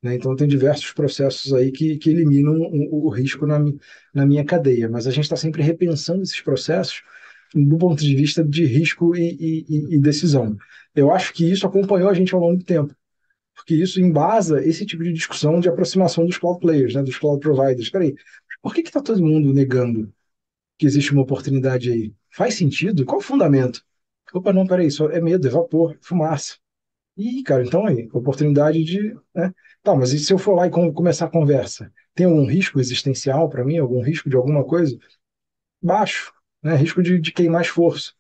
Né? Então, tem diversos processos aí que, que eliminam o, o risco na, na minha cadeia, mas a gente está sempre repensando esses processos do ponto de vista de risco e, e, e, decisão. Eu acho que isso acompanhou a gente ao longo do tempo, porque isso embasa esse tipo de discussão de aproximação dos cloud players, né, dos cloud providers. Peraí, por que está todo mundo negando que existe uma oportunidade aí? Faz sentido? Qual o fundamento? Opa, não, peraí, isso é medo, é vapor, fumaça. Ih, cara, então aí, oportunidade de. Né, Tá, mas e se eu for lá e começar a conversa? Tem algum risco existencial para mim? Algum risco de alguma coisa? Baixo, né? Risco de, de queimar esforço.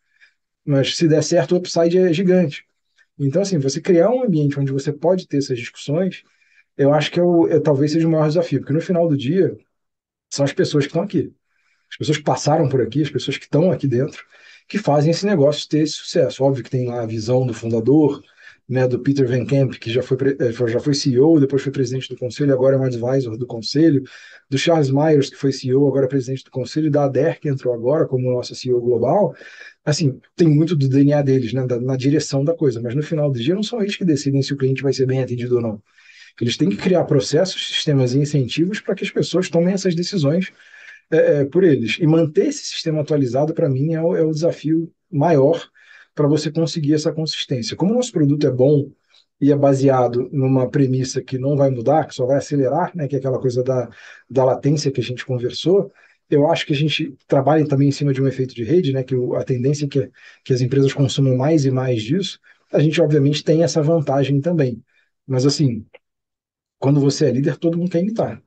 Mas se der certo, o upside é gigante. Então, assim, você criar um ambiente onde você pode ter essas discussões, eu acho que eu, é eu é, talvez seja o maior desafio, porque no final do dia, são as pessoas que estão aqui. As pessoas que passaram por aqui, as pessoas que estão aqui dentro, que fazem esse negócio ter esse sucesso. Óbvio que tem lá a visão do fundador, né, do Peter Van Camp, que já foi, eh, já foi CEO, depois foi presidente do conselho, agora é um advisor do conselho, do Charles Myers, que foi CEO, agora é presidente do conselho, da ADER, que entrou agora como nossa CEO global, assim, tem muito do DNA deles, né, na direção da coisa, mas no final do dia não são eles que decidem se o cliente vai ser bem atendido ou não. Eles têm que criar processos, sistemas e incentivos para que as pessoas tomem essas decisões é, é, por eles. E manter esse sistema atualizado, para mim, é o, é o desafio maior para você conseguir essa consistência. Como o nosso produto é bom e é baseado numa premissa que não vai mudar, que só vai acelerar, né, que é aquela coisa da, da latência que a gente conversou, eu acho que a gente trabalha também em cima de um efeito de rede, né, que o, a tendência é que, que as empresas consumam mais e mais disso, a gente obviamente tem essa vantagem também. Mas assim, quando você é líder, todo mundo quer imitar.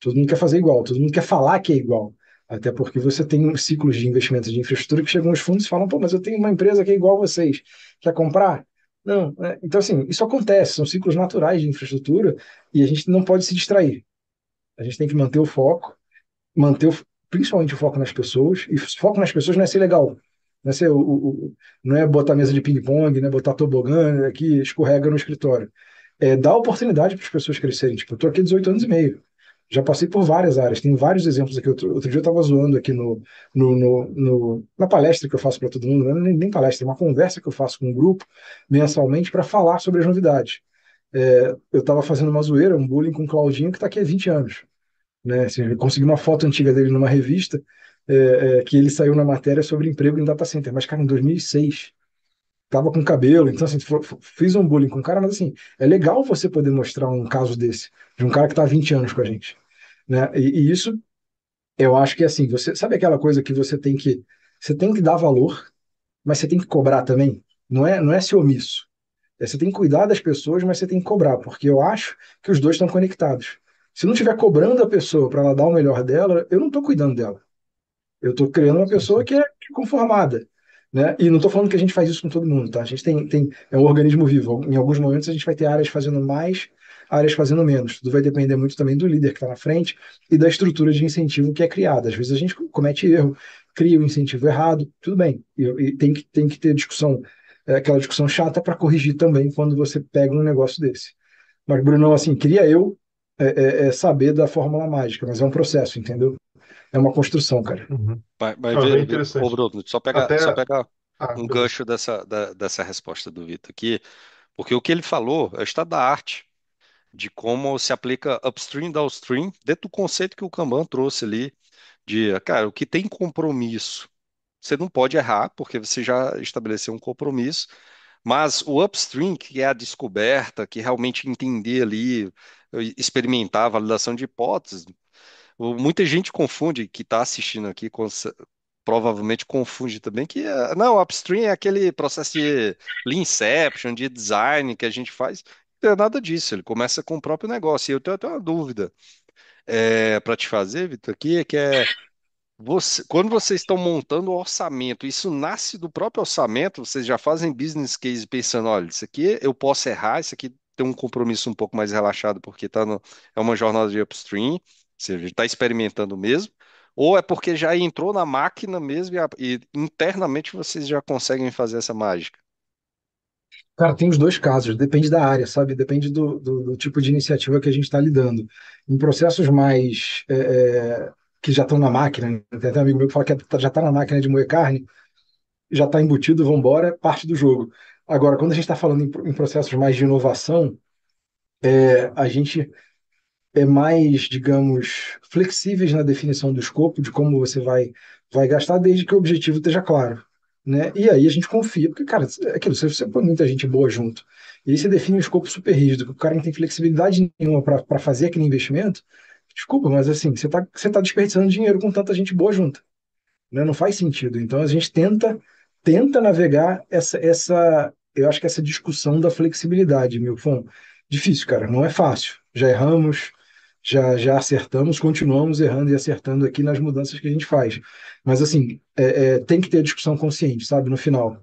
Todo mundo quer fazer igual, todo mundo quer falar que é igual. Até porque você tem um ciclo de investimentos de infraestrutura que chegam os fundos e falam, pô, mas eu tenho uma empresa que é igual a vocês, quer comprar? Não. É, então, assim, isso acontece, são ciclos naturais de infraestrutura e a gente não pode se distrair. A gente tem que manter o foco, manter o, principalmente o foco nas pessoas, e foco nas pessoas não é ser legal, não é, ser o, o, não é botar mesa de ping-pong, né, botar tobogã aqui, escorrega no escritório. É dar oportunidade para as pessoas crescerem. Tipo, eu estou aqui 18 anos e meio já passei por várias áreas, tem vários exemplos aqui. Outro, outro dia eu estava zoando aqui no, no, no, no, na palestra que eu faço para todo mundo, né? não é nem, palestra, é uma conversa que eu faço com um grupo mensalmente para falar sobre as novidades. É, eu estava fazendo uma zoeira, um bullying com o Claudinho, que está aqui há 20 anos. Né? Assim, eu consegui uma foto antiga dele numa revista, é, é, que ele saiu na matéria sobre emprego em data center, mas, cara, em 2006 tava com cabelo, então assim, fiz um bullying com o cara, mas assim, é legal você poder mostrar um caso desse, de um cara que tá há 20 anos com a gente, né? E, e isso, eu acho que assim, você, sabe aquela coisa que você tem que, você tem que dar valor, mas você tem que cobrar também? Não é, não é ser omisso. É, você tem que cuidar das pessoas, mas você tem que cobrar, porque eu acho que os dois estão conectados. Se não estiver cobrando a pessoa para ela dar o melhor dela, eu não estou cuidando dela. Eu estou criando uma pessoa que é conformada. Né? E não estou falando que a gente faz isso com todo mundo, tá? A gente tem, tem é um organismo vivo. Em alguns momentos a gente vai ter áreas fazendo mais, áreas fazendo menos. Tudo vai depender muito também do líder que está na frente e da estrutura de incentivo que é criada. Às vezes a gente comete erro, cria o um incentivo errado, tudo bem. E, e, tem, que, tem que ter discussão, é, aquela discussão chata para corrigir também quando você pega um negócio desse. Mas, Bruno, assim, queria eu é, é, é saber da fórmula mágica, mas é um processo, entendeu? é uma construção, cara. Uhum. Vai, vai ah, ver, ô Bruno, só pega, Até... ah, um gancho dessa, da, dessa resposta do Vitor aqui, porque o que ele falou é o estado da arte, de como se aplica upstream, downstream, dentro do conceito que o Kanban trouxe ali, de, cara, o que tem compromisso, você não pode errar, porque você já estabeleceu um compromisso, mas o upstream, que é a descoberta, que realmente entender ali, experimentar a validação de hipóteses, Muita gente confunde, que está assistindo aqui, com, provavelmente confunde também, que é, não, upstream é aquele processo de inception, de design que a gente faz. Não é nada disso, ele começa com o próprio negócio. E eu tenho até uma dúvida é, para te fazer, Vitor, aqui, é que é você, quando vocês estão montando o orçamento, isso nasce do próprio orçamento, vocês já fazem business case pensando, olha, isso aqui eu posso errar, isso aqui tem um compromisso um pouco mais relaxado, porque tá no, é uma jornada de upstream, se está experimentando mesmo, ou é porque já entrou na máquina mesmo e, a, e internamente vocês já conseguem fazer essa mágica? Cara, tem os dois casos, depende da área, sabe? Depende do, do, do tipo de iniciativa que a gente está lidando. Em processos mais é, é que já estão na máquina, né? tem até um amigo meu que fala que tá, já está na máquina de moer carne, já está embutido, vambora, embora, parte do jogo. Agora, quando a gente está falando em, em, processos mais de inovação, é, a gente é mais, digamos, flexíveis na definição do escopo, de como você vai, vai gastar, desde que o objetivo esteja claro. Né? E aí a gente confia, porque, cara, é aquilo, você, você põe muita gente boa junto. E aí você define um escopo super rígido, que o cara não tem flexibilidade nenhuma para fazer aquele investimento. Desculpa, mas assim, você está você tá desperdiçando dinheiro com tanta gente boa junto. Né? Não faz sentido. Então a gente tenta tenta navegar essa, essa eu acho que essa discussão da flexibilidade, meu fã. Difícil, cara, não é fácil. Já erramos, já, já acertamos, continuamos errando e acertando aqui nas mudanças que a gente faz. Mas, assim, é, é, tem que ter discussão consciente, sabe, no final.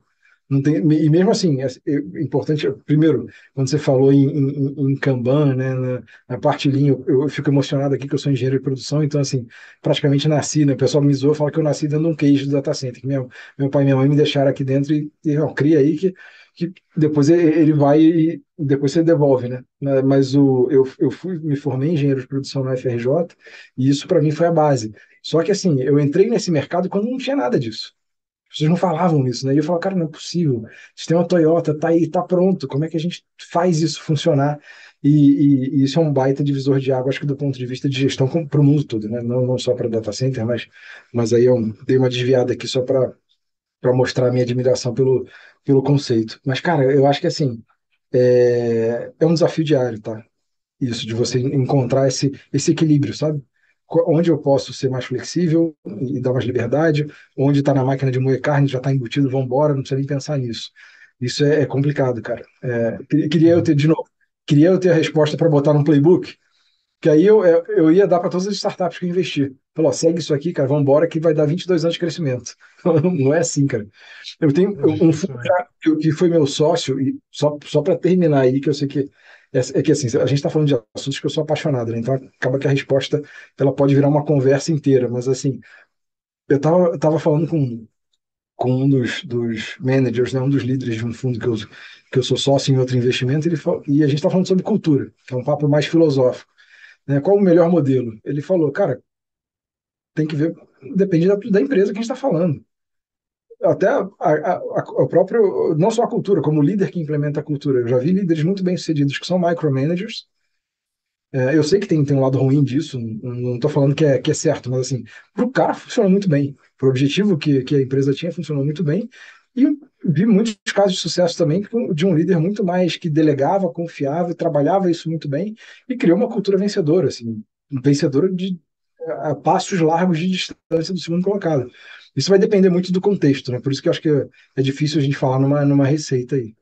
Não tem, e mesmo assim, é, é importante, primeiro, quando você falou em, em, em Kanban, né, na, na parte linha eu, eu, fico emocionado aqui que eu sou engenheiro de produção, então, assim, praticamente nasci, né, o pessoal me zoa, fala que eu nasci dentro de um queijo do data center, que meu, meu pai e minha mãe me deixaram aqui dentro e, e ó, cria aí que que depois ele vai e depois você devolve, né? né? Mas o, eu, eu fui, me formei em engenheiro de produção na FRJ e isso para mim foi a base. Só que assim, eu entrei nesse mercado quando não tinha nada disso. As pessoas não falavam isso, né? E eu falava, cara, não é possível. Sistema Toyota tá aí, tá pronto. Como é que a gente faz isso funcionar? E, e, e isso é um baita divisor de água, acho que do ponto de vista de gestão para o mundo todo, né? Não, não só para data center, mas, mas aí eu dei uma desviada aqui só para para mostrar a minha admiração pelo, pelo conceito. Mas, cara, eu acho que assim, é, é um desafio diário, tá? Isso, de você encontrar esse, esse equilíbrio, sabe? Onde eu posso ser mais flexível e dar mais liberdade, onde está na máquina de moer carne, já está embutido, vamos embora, não precisa nem pensar nisso. Isso é, é complicado, cara. É, queria eu ter, de novo, queria eu ter a resposta para botar num playbook, que aí eu, eu ia dar para todas as startups que eu investi. Falou, segue isso aqui, cara, vamos embora que vai dar 22 anos de crescimento. Não é assim, cara. Eu tenho é um fundo que foi meu sócio, e só, só para terminar aí, que eu sei que. É, é que assim, a gente está falando de assuntos que eu sou apaixonado, né? Então acaba que a resposta ela pode virar uma conversa inteira, mas assim, eu estava tava falando com, com um dos, dos managers, né, um dos líderes de um fundo que eu, que eu sou sócio em outro investimento, ele falou, e a gente está falando sobre cultura, que é um papo mais filosófico né, qual o melhor modelo? Ele falou, cara, tem que ver, depende da, da empresa que a gente está falando. Até a, a, a, próprio, não só a cultura, como o líder que implementa a cultura. Eu já vi líderes muito bem-sucedidos que são micromanagers. É, eu sei que tem, tem um lado ruim disso, não estou falando que é, que é certo, mas assim, para o cara funcionou muito bem. Para o objetivo que, que a empresa tinha, funcionou muito bem. E vi muitos casos de sucesso também de um líder muito mais que delegava, confiava, trabalhava isso muito bem e criou uma cultura vencedora, assim, vencedora de a passos largos de distância do segundo colocado. Isso vai depender muito do contexto, né? Por isso que eu acho que é difícil a gente falar numa, numa receita aí.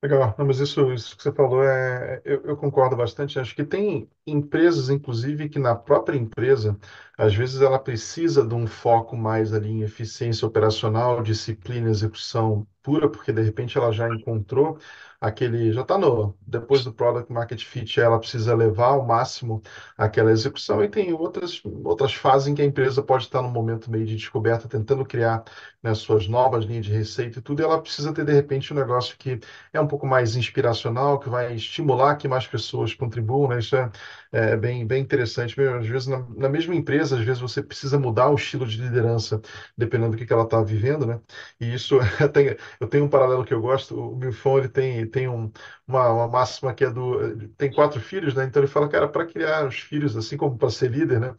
Legal, não, mas isso, isso que você falou é, é, eu, eu concordo bastante. Acho que tem empresas, inclusive, que na própria empresa, às vezes ela precisa de um foco mais ali em eficiência operacional, disciplina, execução porque de repente ela já encontrou aquele, já está no, depois do product market fit, ela precisa levar ao máximo aquela execução e tem outras, outras fases em que a empresa pode estar no momento meio de descoberta, tentando criar né, suas novas linhas de receita e tudo, e ela precisa ter de repente um negócio que é um pouco mais inspiracional, que vai estimular que mais pessoas contribuam, né? Isso é, é, bem, bem interessante. Às vezes, na, na, mesma empresa, às vezes você precisa mudar o estilo de liderança, dependendo do que, que ela está vivendo, né? E isso, tem, eu tenho um paralelo que eu gosto, o Milfon, ele tem, tem um, uma, uma máxima que é do... tem quatro filhos, né? Então ele fala, cara, para criar os filhos, assim como para ser líder, né?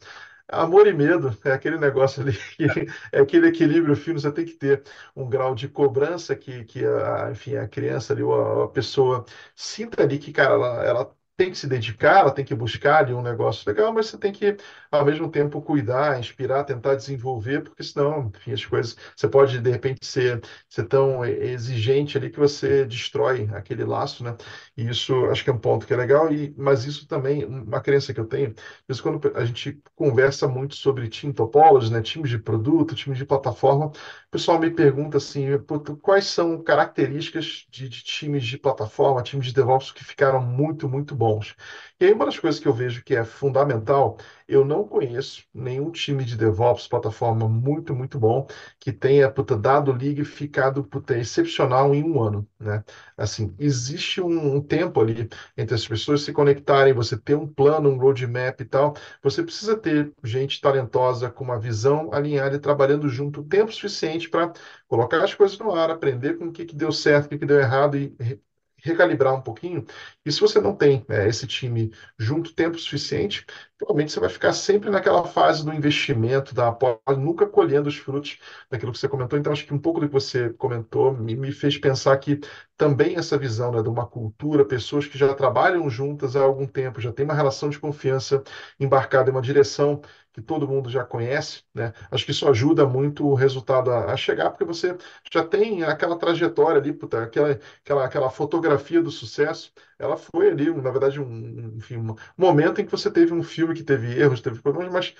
Amor e medo, é aquele negócio ali, que, é aquele equilíbrio fino, você tem que ter um grau de cobrança que, que a, enfim, a criança ali, ou a, a pessoa sinta ali que, cara, ela, ela tem que se dedicar, ela tem que buscar ali um negócio legal, mas você tem que, ao mesmo tempo, cuidar, inspirar, tentar desenvolver, porque senão, enfim, as coisas. Você pode, de repente, ser, ser tão exigente ali que você destrói aquele laço, né? E isso acho que é um ponto que é legal, e, mas isso também, uma crença que eu tenho, isso quando a gente conversa muito sobre team topology, né? Times de produto, times de plataforma, o pessoal me pergunta assim, quais são características de, de, times de plataforma, times de DevOps que ficaram muito, muito bons. E aí uma das coisas que eu vejo que é fundamental eu não conheço nenhum time de DevOps, plataforma muito, muito bom, que tenha puta, dado liga e ficado puta, excepcional em um ano. Né? Assim, existe um, um tempo ali entre as pessoas se conectarem, você ter um plano, um roadmap e tal. Você precisa ter gente talentosa com uma visão alinhada e trabalhando junto tempo suficiente para colocar as coisas no ar, aprender com o que, que deu certo, o que, que deu errado e recalibrar um pouquinho. E se você não tem é, esse time junto tempo suficiente, provavelmente você vai ficar sempre naquela fase do investimento, da aposta, nunca colhendo os frutos daquilo que você comentou. Então, acho que um pouco do que você comentou me, me fez pensar que também essa visão né, de uma cultura, pessoas que já trabalham juntas há algum tempo, já tem uma relação de confiança embarcada em uma direção que todo mundo já conhece, né? Acho que isso ajuda muito o resultado a, a chegar, porque você já tem aquela trajetória ali, puta, aquela, aquela, aquela fotografia do sucesso. Ela foi ali, na verdade, um, enfim, um momento em que você teve um filme que teve erros, teve problemas, mas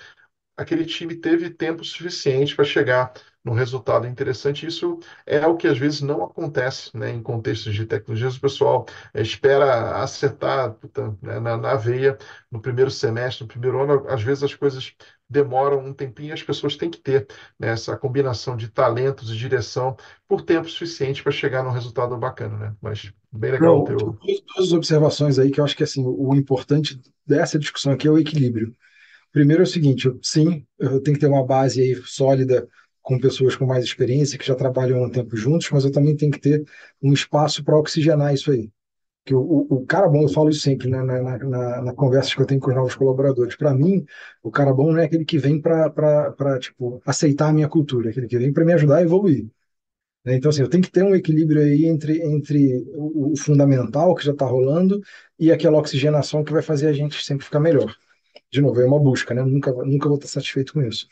aquele time teve tempo suficiente para chegar num resultado interessante. Isso é o que às vezes não acontece né, em contextos de tecnologias. O pessoal eh, espera acertar puta, né, na, na veia no primeiro semestre, no primeiro ano. Às vezes as coisas demoram um tempinho, as pessoas têm que ter né, essa combinação de talentos e direção por tempo suficiente para chegar num resultado bacana, né? Mas bem legal Não, o teu. Duas, observações aí que eu acho que assim, o, importante dessa discussão aqui é o equilíbrio. Primeiro é o seguinte, sim, eu tenho que ter uma base aí sólida com pessoas com mais experiência, que já trabalham há um tempo juntos, mas eu também tenho que ter um espaço para oxigenar isso aí. Que o, o, cara bom, eu falo isso sempre né, na, na, na, na conversa que eu tenho com os novos colaboradores. Para mim, o cara bom não é aquele que vem para tipo, aceitar a minha cultura, é aquele que vem para me ajudar a evoluir. Né, então, assim, eu tenho que ter um equilíbrio aí entre, entre o, o fundamental que já está rolando e aquela oxigenação que vai fazer a gente sempre ficar melhor. De novo, é uma busca, né? Nunca, nunca vou estar tá satisfeito com isso.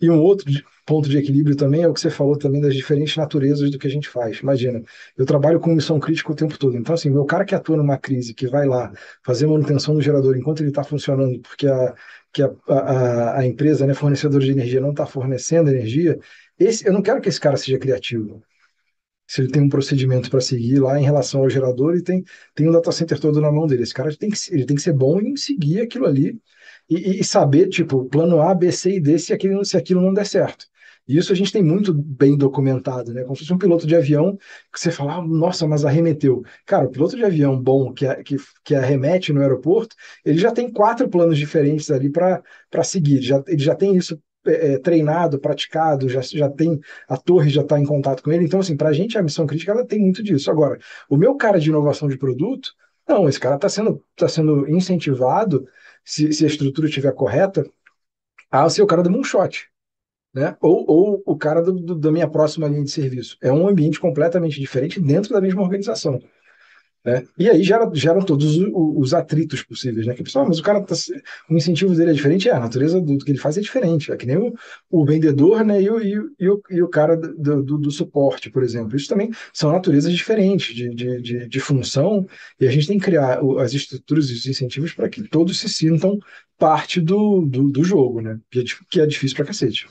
E um outro ponto de equilíbrio também é o que você falou também das diferentes naturezas do que a gente faz. Imagina, eu trabalho com missão crítica o tempo todo. Então, assim, meu cara que atua numa crise, que vai lá fazer manutenção do gerador enquanto ele está funcionando, porque a, que a, a, a empresa, né, fornecedora de energia, não está fornecendo energia, esse, eu não quero que esse cara seja criativo se ele tem um procedimento para seguir lá em relação ao gerador e tem, tem um data center todo na mão dele. Esse cara tem que, ele tem que ser bom em seguir aquilo ali e, e saber, tipo, plano A, B, C e D se aquilo, se aquilo não der certo. E isso a gente tem muito bem documentado, né? Como se fosse um piloto de avião que você fala, ah, nossa, mas arremeteu. Cara, o piloto de avião bom que, é, que, que arremete no aeroporto, ele já tem quatro planos diferentes ali para seguir. Já, ele já tem isso é, é, treinado, praticado, já, já tem a torre já está em contato com ele. Então, assim, para a gente a missão crítica ela tem muito disso. Agora, o meu cara de inovação de produto, não, esse cara está sendo, tá sendo incentivado, se, se a estrutura estiver correta, a ser o cara do moonshot né? Ou, ou o cara do, do, da minha próxima linha de serviço. É um ambiente completamente diferente dentro da mesma organização. Né? E aí gera, gera todos os, atritos possíveis, né? Que pessoal, ah, mas o cara tá, o incentivo dele é diferente, é, a natureza do, do, que ele faz é diferente. É que nem o, o vendedor né, e, o, e, e, o, e o cara do, do, do, suporte, por exemplo. Isso também são naturezas diferentes de, de, de, de função, e a gente tem que criar as estruturas e os incentivos para que todos se sintam parte do, do, do jogo, né? Que é, que é difícil para cacete.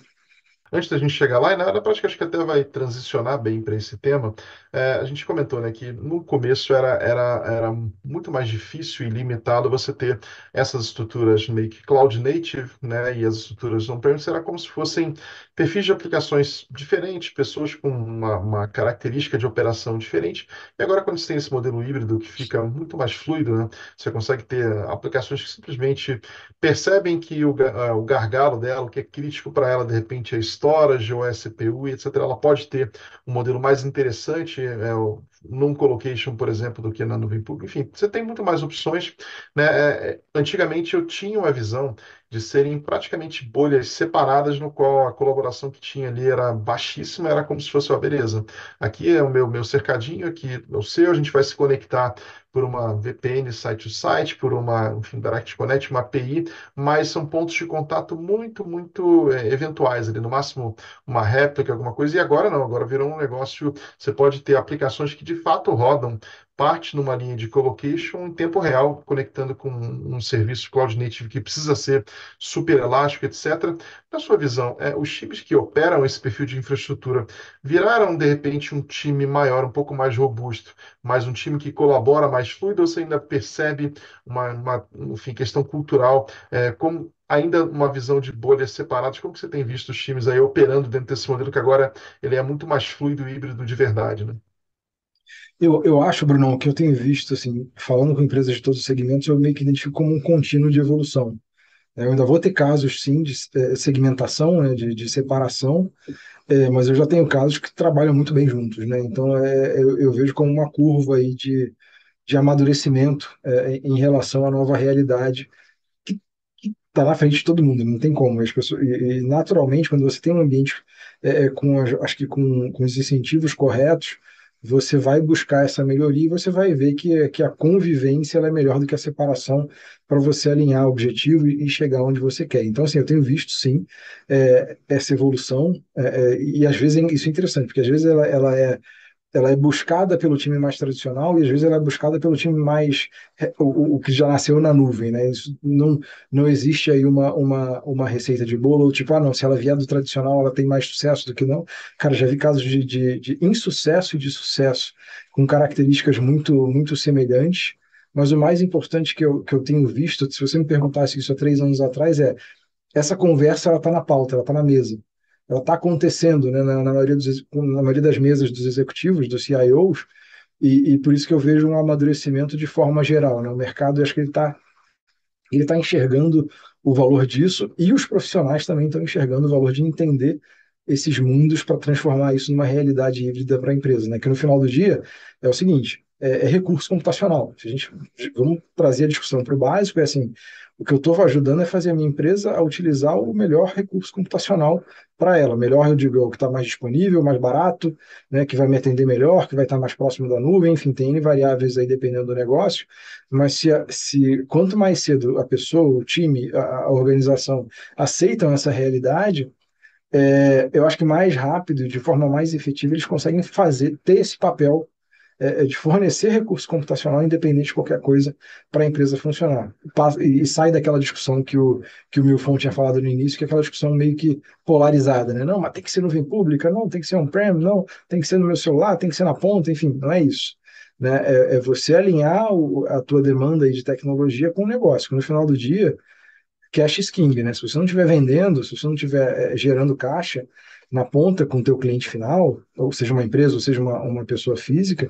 Antes da gente chegar lá, e na, prática acho que até vai transicionar bem para esse tema, é, a gente comentou né, que no começo era, era, era muito mais difícil e limitado você ter essas estruturas meio que cloud native né, e as estruturas on-premise, era como se fossem perfis de aplicações diferentes, pessoas com uma, uma característica de operação diferente. E agora, quando você tem esse modelo híbrido que fica muito mais fluido, né, você consegue ter aplicações que simplesmente percebem que o, ah, o gargalo dela, o que é crítico para ela, de repente, é storage ou SPU, etc., ela pode ter um modelo mais interessante, é, o colocation por exemplo, do que na nuvem pública. Enfim, você tem muito mais opções. Né? É, é antigamente eu tinha uma visão de serem praticamente bolhas separadas, no qual a colaboração que tinha ali era baixíssima, era como se fosse uma beleza. Aqui é o meu, meu cercadinho, aqui é o seu, a gente vai se conectar por uma VPN site to site, por uma enfim, Direct Connect, uma API, mas são pontos de contato muito, muito é, eventuais ali, no máximo uma réplica, alguma coisa, e agora não, agora virou um negócio, você pode ter aplicações que de fato rodam parte numa linha de colocation em tempo real, conectando com um serviço cloud native que precisa ser super elástico, etc. Na sua visão, é, os times que operam esse perfil de infraestrutura viraram, de repente, um time maior, um pouco mais robusto, mas um time que colabora mais fluido, ou você ainda percebe uma, uma enfim, questão cultural, é, como ainda uma visão de bolhas separadas, como que você tem visto os times aí operando dentro desse modelo que agora ele é muito mais fluido e híbrido de verdade, né? Eu, eu acho, Brunão, que eu tenho visto, assim, falando com empresas de todos os segmentos, eu meio que identifico como um contínuo de evolução. Eu ainda vou ter casos, sim, de eh, segmentação, né, de, de separação, é, mas eu já tenho casos que trabalham muito bem juntos, né? Então, é, eu, eu vejo como uma curva aí de, de amadurecimento é, em relação à nova realidade que está na frente de todo mundo, não tem como. As pessoas, e, e naturalmente, quando você tem um ambiente é, com, as, acho que com, com os incentivos corretos, você vai buscar essa melhoria e você vai ver que, que a convivência é melhor do que a separação para você alinhar o objetivo e, e, chegar onde você quer. Então, assim, eu tenho visto, sim, é, essa evolução é, é, e às vezes é, isso é interessante, porque às vezes ela, ela é ela é buscada pelo time mais tradicional e às vezes ela é buscada pelo time mais é, o, o que já nasceu na nuvem, né? Isso não não existe aí uma, uma uma receita de bolo tipo ah não se ela vier do tradicional ela tem mais sucesso do que não. Cara já vi casos de, de, de insucesso e de sucesso com características muito muito semelhantes. Mas o mais importante que eu, que eu tenho visto, se você me perguntasse isso há três anos atrás, é essa conversa ela está na pauta, ela está na mesa está acontecendo né, na, na, maioria dos, na maioria das mesas dos executivos, dos CIOs, e, e, por isso que eu vejo um amadurecimento de forma geral. Né? O mercado, acho que ele está ele tá enxergando o valor disso, e os profissionais também estão enxergando o valor de entender esses mundos para transformar isso numa realidade híbrida para a empresa. Né? Que no final do dia é o seguinte: é, é recurso computacional. Se a gente vamos trazer a discussão para o básico, é assim, o que eu estou ajudando é fazer a minha empresa a utilizar o melhor recurso computacional para ela. Melhor, eu digo, é o que está mais disponível, mais barato, né, que vai me atender melhor, que vai estar tá mais próximo da nuvem, enfim, tem N variáveis aí dependendo do negócio. Mas se, se quanto mais cedo a pessoa, o time, a, a organização aceitam essa realidade, é, eu acho que mais rápido, de forma mais efetiva, eles conseguem fazer, ter esse papel é, é de fornecer recurso computacional independente de qualquer coisa para a empresa funcionar. E, sai daquela discussão que o, que o Milfon tinha falado no início, que é aquela discussão meio que polarizada, né? Não, mas tem que ser nuvem pública, não, tem que ser on-prem, não, tem que ser no meu celular, tem que ser na ponta, enfim, não é isso. Né? É, é você alinhar o, a tua demanda de tecnologia com o negócio, que no final do dia cash is king, né? Se você não estiver vendendo, se você não estiver é, gerando caixa, na ponta com o teu cliente final, ou seja uma empresa, ou seja uma, uma pessoa física,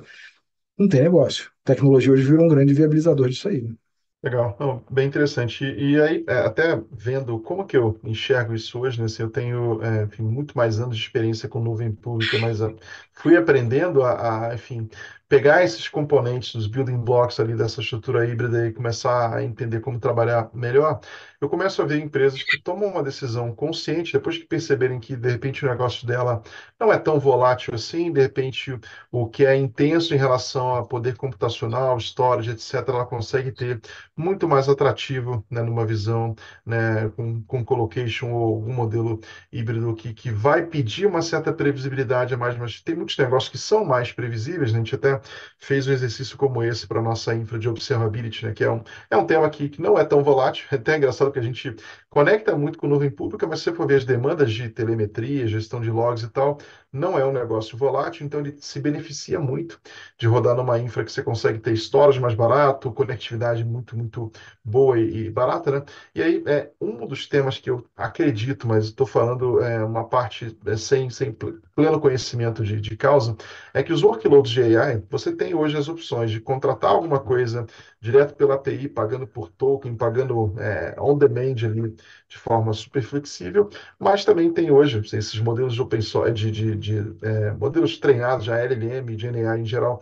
não tem negócio. A tecnologia hoje virou um grande viabilizador disso aí. Né? Legal, bem interessante. E, e aí, é, até vendo como que eu enxergo isso hoje, né? Assim, eu tenho, é, enfim, muito mais anos de experiência com nuvem pública, mas a, ah, fui aprendendo a, a, enfim, pegar esses componentes, os building blocks ali dessa estrutura híbrida e começar a entender como trabalhar melhor, eu começo a ver empresas que tomam uma decisão consciente, depois que perceberem que, de repente, o negócio dela não é tão volátil assim, de repente, o que é intenso em relação a poder computacional, storage, etc., ela consegue ter muito mais atrativo né, numa visão né, com, com colocation ou algum modelo híbrido que, que vai pedir uma certa previsibilidade a mais, mas tem muitos negócios que são mais previsíveis, né? a gente até fez um exercício como esse para nossa infra de observability, né, que é um, é um tema aqui que não é tão volátil, é até engraçado que a gente conecta muito com nuvem pública, mas se você for ver as demandas de telemetria, gestão de logs e tal, não é um negócio volátil, então ele se beneficia muito de rodar numa infra que você consegue ter storage mais barato, conectividade muito, muito boa e, e barata, né? E aí, é um dos temas que eu acredito, mas estou falando é, uma parte é, sem, sem pleno conhecimento de, de causa, é que os workloads de AI, você tem hoje as opções de contratar alguma coisa direto pela API, pagando por token, pagando é, on demand ali de forma super flexível, mas também tem hoje esses modelos de open source, de, de, de é, modelos treinados, já LLM, de NA em geral,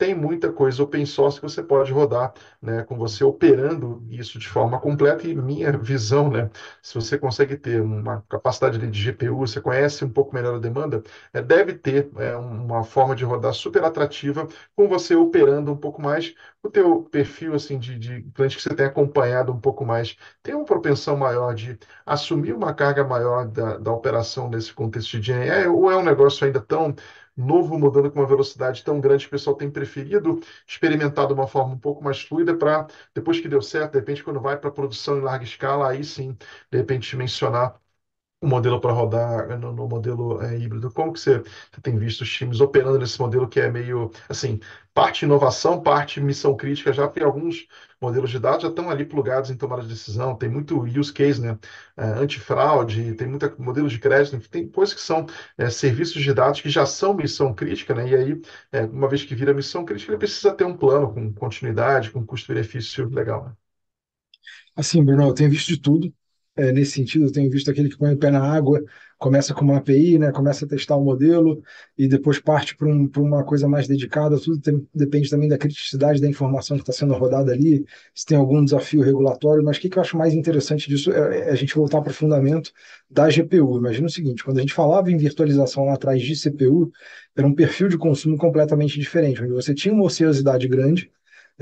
tem muita coisa open source que você pode rodar, né, com você operando isso de forma completa. E minha visão, né, se você consegue ter uma capacidade de GPU, você conhece um pouco melhor a demanda, é, deve ter é, uma forma de rodar super atrativa com você operando um pouco mais. O teu perfil assim de, de cliente que você tem acompanhado um pouco mais tem uma propensão maior de assumir uma carga maior da, da operação nesse contexto de GNI, ou é um negócio ainda tão novo mudando com uma velocidade tão grande que o pessoal tem preferido experimentar de uma forma um pouco mais fluida para, depois que deu certo, de repente, quando vai para produção em larga escala, aí sim, de repente, mencionar o modelo para rodar no, no modelo é, híbrido? Como que você, você, tem visto os times operando nesse modelo que é meio, assim, parte inovação, parte missão crítica, já tem alguns modelos de dados já estão ali plugados em tomada de decisão, tem muito use case, né, é, antifraude, tem muita modelo de crédito, tem coisas que são é, serviços de dados que já são missão crítica, né, e aí, é, uma vez que vira missão crítica, ele precisa ter um plano com continuidade, com custo-benefício legal, né? Assim, Bruno, eu tenho visto de tudo é, nesse sentido. Eu tenho visto aquele que põe o pé na água, começa com uma API, né, começa a testar o modelo e depois parte para um, uma coisa mais dedicada. Tudo tem, depende também da criticidade da informação que está sendo rodada ali, se tem algum desafio regulatório. Mas o que, que eu acho mais interessante disso é, é a gente voltar para o fundamento da GPU. Imagina o seguinte: quando a gente falava em virtualização lá atrás de CPU, era um perfil de consumo completamente diferente, onde você tinha uma ociosidade grande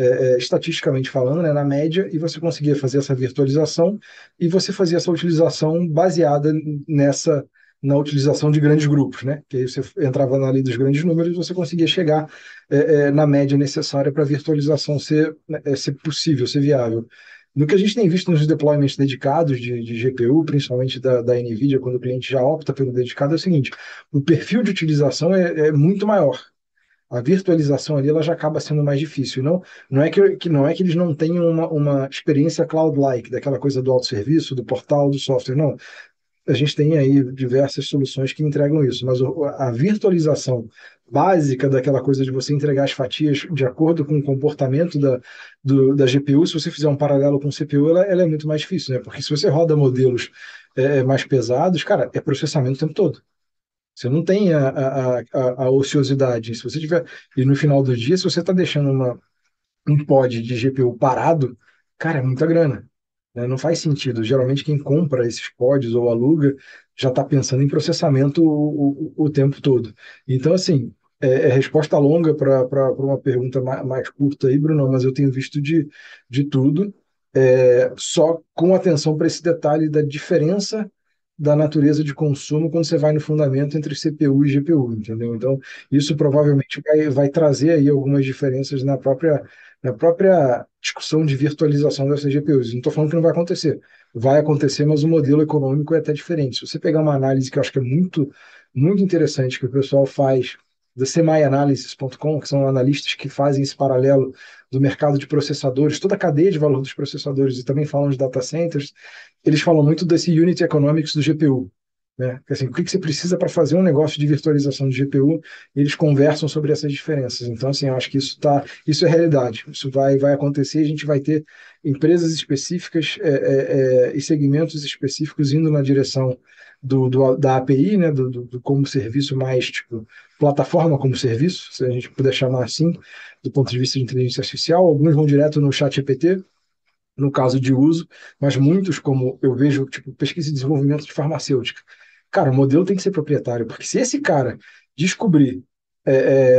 é, é, estatisticamente falando, né, na média, e você conseguia fazer essa virtualização e você fazia essa utilização baseada nessa na utilização de grandes grupos, né? Que aí você entrava na lei dos grandes números e você conseguia chegar é, é, na média necessária para a virtualização ser, é, ser possível, ser viável. No que a gente tem visto nos deployments dedicados de, de GPU, principalmente da, da, NVIDIA, quando o cliente já opta pelo dedicado, é o seguinte: o perfil de utilização é muito maior a virtualização ali ela já acaba sendo mais difícil. Não, não é que, que não é que eles não tenham uma, uma experiência cloud-like, daquela coisa do autosserviço, do portal, do software, não. A gente tem aí diversas soluções que entregam isso, mas a virtualização básica daquela coisa de você entregar as fatias de acordo com o comportamento da, do, da GPU, se você fizer um paralelo com o CPU, ela, ela, é muito mais difícil, né? Porque se você roda modelos é, é mais pesados, cara, é processamento o tempo todo. Você não tem a, a, a, a ociosidade. Se você tiver. E no final do dia, se você está deixando uma, um pod de GPU parado, cara, é muita grana. Né? Não faz sentido. Geralmente quem compra esses pods ou aluga já está pensando em processamento o, o, o, tempo todo. Então, assim, é, é resposta longa para uma pergunta mais, mais, curta aí, Bruno, mas eu tenho visto de, de tudo. É, só com atenção para esse detalhe da diferença da natureza de consumo quando você vai no fundamento entre CPU e GPU, entendeu? Então, isso provavelmente vai, vai trazer aí algumas diferenças na própria, na própria discussão de virtualização dessas GPUs. Não estou falando que não vai acontecer. Vai acontecer, mas o modelo econômico é até diferente. Se você pegar uma análise que eu acho que é muito, muito interessante que o pessoal faz da semianalysis.com, que são analistas que fazem esse paralelo do mercado de processadores, toda a cadeia de valor dos processadores e também falam de data centers, eles falam muito desse unit economics do GPU. Né? Assim, o que, você precisa para fazer um negócio de virtualização de GPU? eles conversam sobre essas diferenças. Então, assim, eu acho que isso tá, isso é realidade. Isso vai, vai acontecer. A gente vai ter empresas específicas é, é, é, e segmentos específicos indo na direção do, do da API, né, do, do, como serviço mais, tipo, plataforma como serviço, se a gente puder chamar assim, do ponto de vista de inteligência artificial. Alguns vão direto no chat GPT, no caso de uso, mas muitos, como eu vejo, tipo, pesquisa e desenvolvimento de farmacêutica. Cara, o modelo tem que ser proprietário, porque se esse cara descobrir é,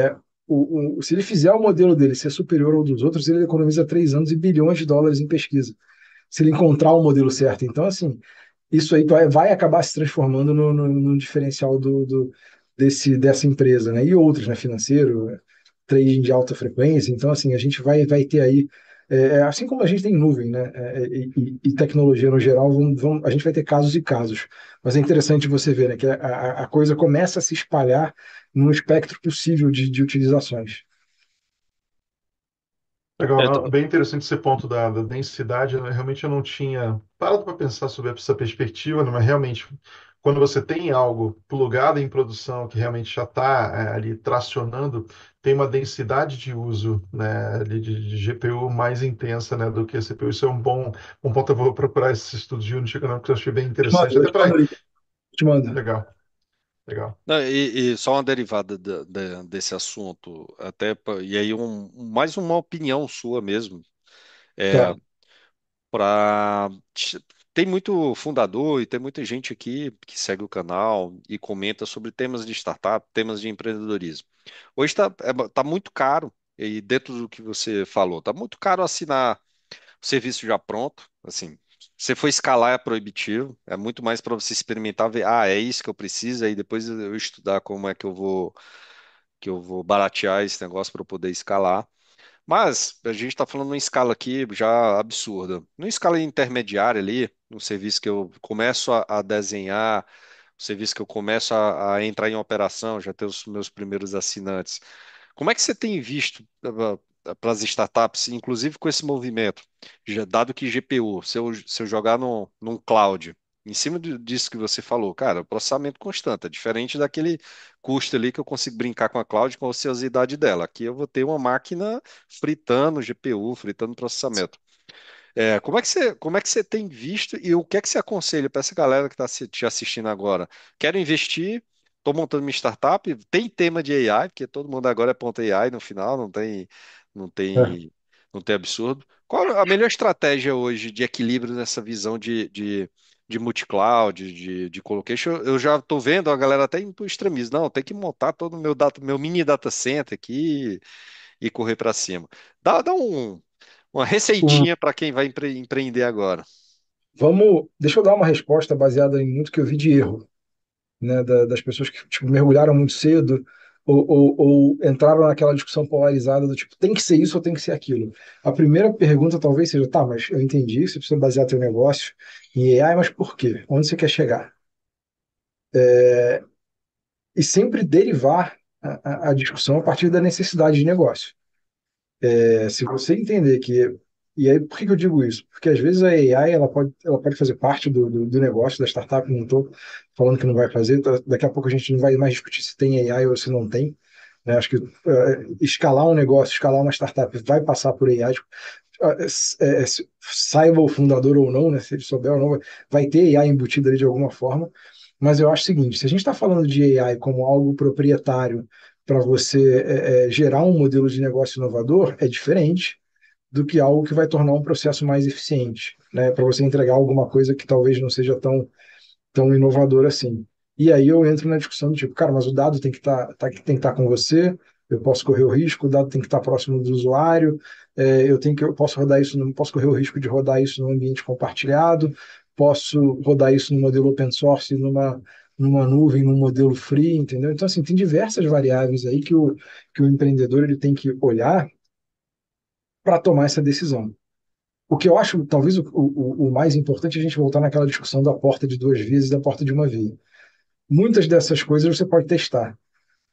é, o, o, se ele fizer o modelo dele ser superior ao dos outros, ele economiza três anos e bilhões de dólares em pesquisa, se ele encontrar o modelo certo. Então, assim, isso aí vai acabar se transformando no, no, no diferencial do, do, desse, dessa empresa, né? E outros, né? Financeiro, trading de alta frequência. Então, assim, a gente vai, vai ter aí, é, é assim como a gente tem nuvem, né? É, é e, e, tecnologia no geral, a gente vai ter casos e casos. Mas é interessante você ver, né? Que a, a coisa começa a se espalhar num espectro possível de, de utilizações. Legal, é, bem interessante esse ponto da, da densidade. Eu, né? realmente eu não tinha parado para pensar sobre essa perspectiva, né? mas realmente, quando você tem algo plugado em produção que realmente já está é, ali tracionando, tem uma densidade de uso né, de, de, GPU mais intensa né, do que a CPU. Isso é um bom um ponto. Eu vou procurar esse estudo de Unity, porque eu achei bem interessante. Até para te manda. Legal. Legal. e, e, só uma derivada desse assunto, até e aí um, mais uma opinião sua mesmo. É, tá. tem muito fundador e tem muita gente aqui que segue o canal e comenta sobre temas de startup, temas de empreendedorismo. Hoje está é, tá muito caro, e dentro do que você falou, está muito caro assinar o serviço já pronto, assim você for escalar é proibitivo, é muito mais para você experimentar, ver, ah, é isso que eu preciso, aí depois eu estudar como é que eu vou que eu vou baratear esse negócio para eu poder escalar. Mas a gente está falando uma escala aqui já absurda. Numa escala intermediária ali, no serviço que eu começo a, a desenhar, um serviço que eu começo a, a entrar em operação, já ter os meus primeiros assinantes. Como é que você tem visto para as startups, inclusive com esse movimento, dado que GPU, se eu, se eu jogar no, num cloud, em cima disso que você falou, cara, o processamento constante, é diferente daquele custo ali que eu consigo brincar com a cloud com a ociosidade dela. Aqui eu vou ter uma máquina fritando GPU, fritando processamento. É, como, é que você, como é que você tem visto e o que é que você aconselha para essa galera que está te assistindo agora? Quero investir, estou montando minha startup, tem tema de AI, porque todo mundo agora é ponto AI no final, não tem não tem, não tem absurdo. Qual a melhor estratégia hoje de equilíbrio nessa visão de, de, de multi-cloud, de, de colocation? Eu já estou vendo a galera até indo para o extremismo. Não, tem que montar todo o meu, data, meu mini data center aqui e correr para cima. Dá, dá um, uma receitinha para quem vai empre, empreender agora. Vamos, deixa eu dar uma resposta baseada em muito que eu vi de erro, né, da, das pessoas que tipo, mergulharam muito cedo ou, ou, ou, entraram naquela discussão polarizada do tipo, tem que ser isso ou tem que ser aquilo. A primeira pergunta talvez seja, tá, mas eu entendi, você precisa basear teu negócio em AI, mas por quê? Onde você quer chegar? É... E sempre derivar a, a, a, discussão a partir da necessidade de negócio. É, se você entender que e aí, por que, que eu digo isso? Porque às vezes a AI ela pode, ela pode fazer parte do, do, do negócio da startup, não estou falando que não vai fazer, então, daqui a pouco a gente não vai mais discutir se tem AI ou se não tem. Né? Acho que uh, escalar um negócio, escalar uma startup vai passar por AI, tipo, é, é, é saiba o fundador ou não, né, se ele souber ou não, vai ter AI embutido ali de alguma forma. Mas eu acho o seguinte: se a gente está falando de AI como algo proprietário para você é, é, gerar um modelo de negócio inovador, é diferente do que algo que vai tornar um processo mais eficiente, né? Para você entregar alguma coisa que talvez não seja tão, tão inovadora assim. E aí eu entro na discussão do tipo, cara, mas o dado tem que tá, tá, tem que estar tá com você, eu posso correr o risco, o dado tem que estar tá próximo do usuário, é, eu tenho que eu posso rodar isso, não posso correr o risco de rodar isso num ambiente compartilhado, posso rodar isso no modelo open source, numa numa nuvem, num modelo free, entendeu? Então assim, tem diversas variáveis aí que o que o empreendedor ele tem que olhar para tomar essa decisão. O que eu acho, talvez, o, o, o, mais importante é a gente voltar naquela discussão da porta de duas vias e da porta de uma via. Muitas dessas coisas você pode testar.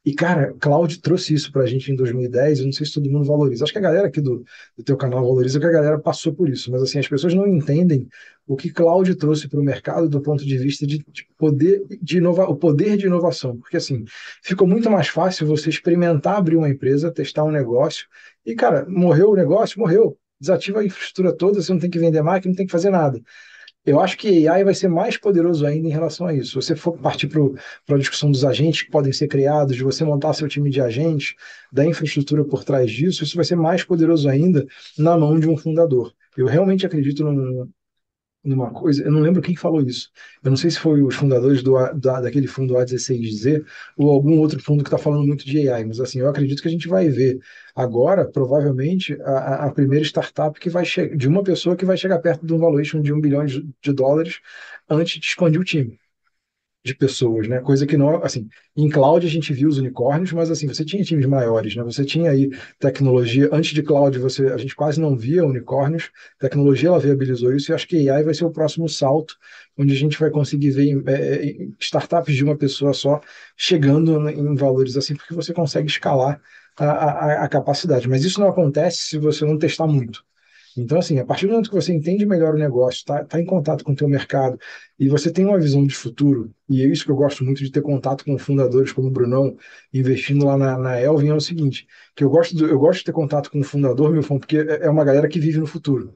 E, cara, o Cláudio trouxe isso pra gente em 2010. Eu não sei se todo mundo valoriza. Acho que a galera aqui do, do teu canal valoriza, que a galera passou por isso. Mas, assim, as pessoas não entendem o que Cláudio trouxe para o mercado do ponto de vista de, de poder de inovar, o poder de inovação. Porque, assim, ficou muito mais fácil você experimentar abrir uma empresa, testar um negócio. E, cara, morreu o negócio? Morreu. Desativa a infraestrutura toda, você não tem que vender máquina, não tem que fazer nada. Eu acho que AI vai ser mais poderoso ainda em relação a isso. Se você for partir para a discussão dos agentes que podem ser criados, de você montar seu time de agentes, da infraestrutura por trás disso, isso vai ser mais poderoso ainda na mão de um fundador. Eu realmente acredito num, numa coisa, eu não lembro quem falou isso. Eu não sei se foi os fundadores do, da, daquele fundo A16Z ou algum outro fundo que está falando muito de AI, mas assim, eu acredito que a gente vai ver agora, provavelmente, a, a primeira startup que vai de uma pessoa que vai chegar perto de um valuation de um bilhão de, de dólares antes de expandir o time de pessoas, né? Coisa que não, assim, em cloud a gente viu os unicórnios, mas assim, você tinha times maiores, né? Você tinha aí tecnologia, antes de cloud você, a gente quase não via unicórnios, tecnologia ela viabilizou isso e acho que AI vai ser o próximo salto, onde a gente vai conseguir ver é, é startups de uma pessoa só chegando em valores assim, porque você consegue escalar a, a, a capacidade, mas isso não acontece se você não testar muito. Então, assim, a partir do momento que você entende melhor o negócio, está tá em contato com o teu mercado e você tem uma visão de futuro, e é isso que eu gosto muito de ter contato com fundadores como o Brunão, investindo lá na, na Elvin, é o seguinte, que eu gosto, do, eu gosto de ter contato com o fundador, meu fã, porque é, é uma galera que vive no futuro.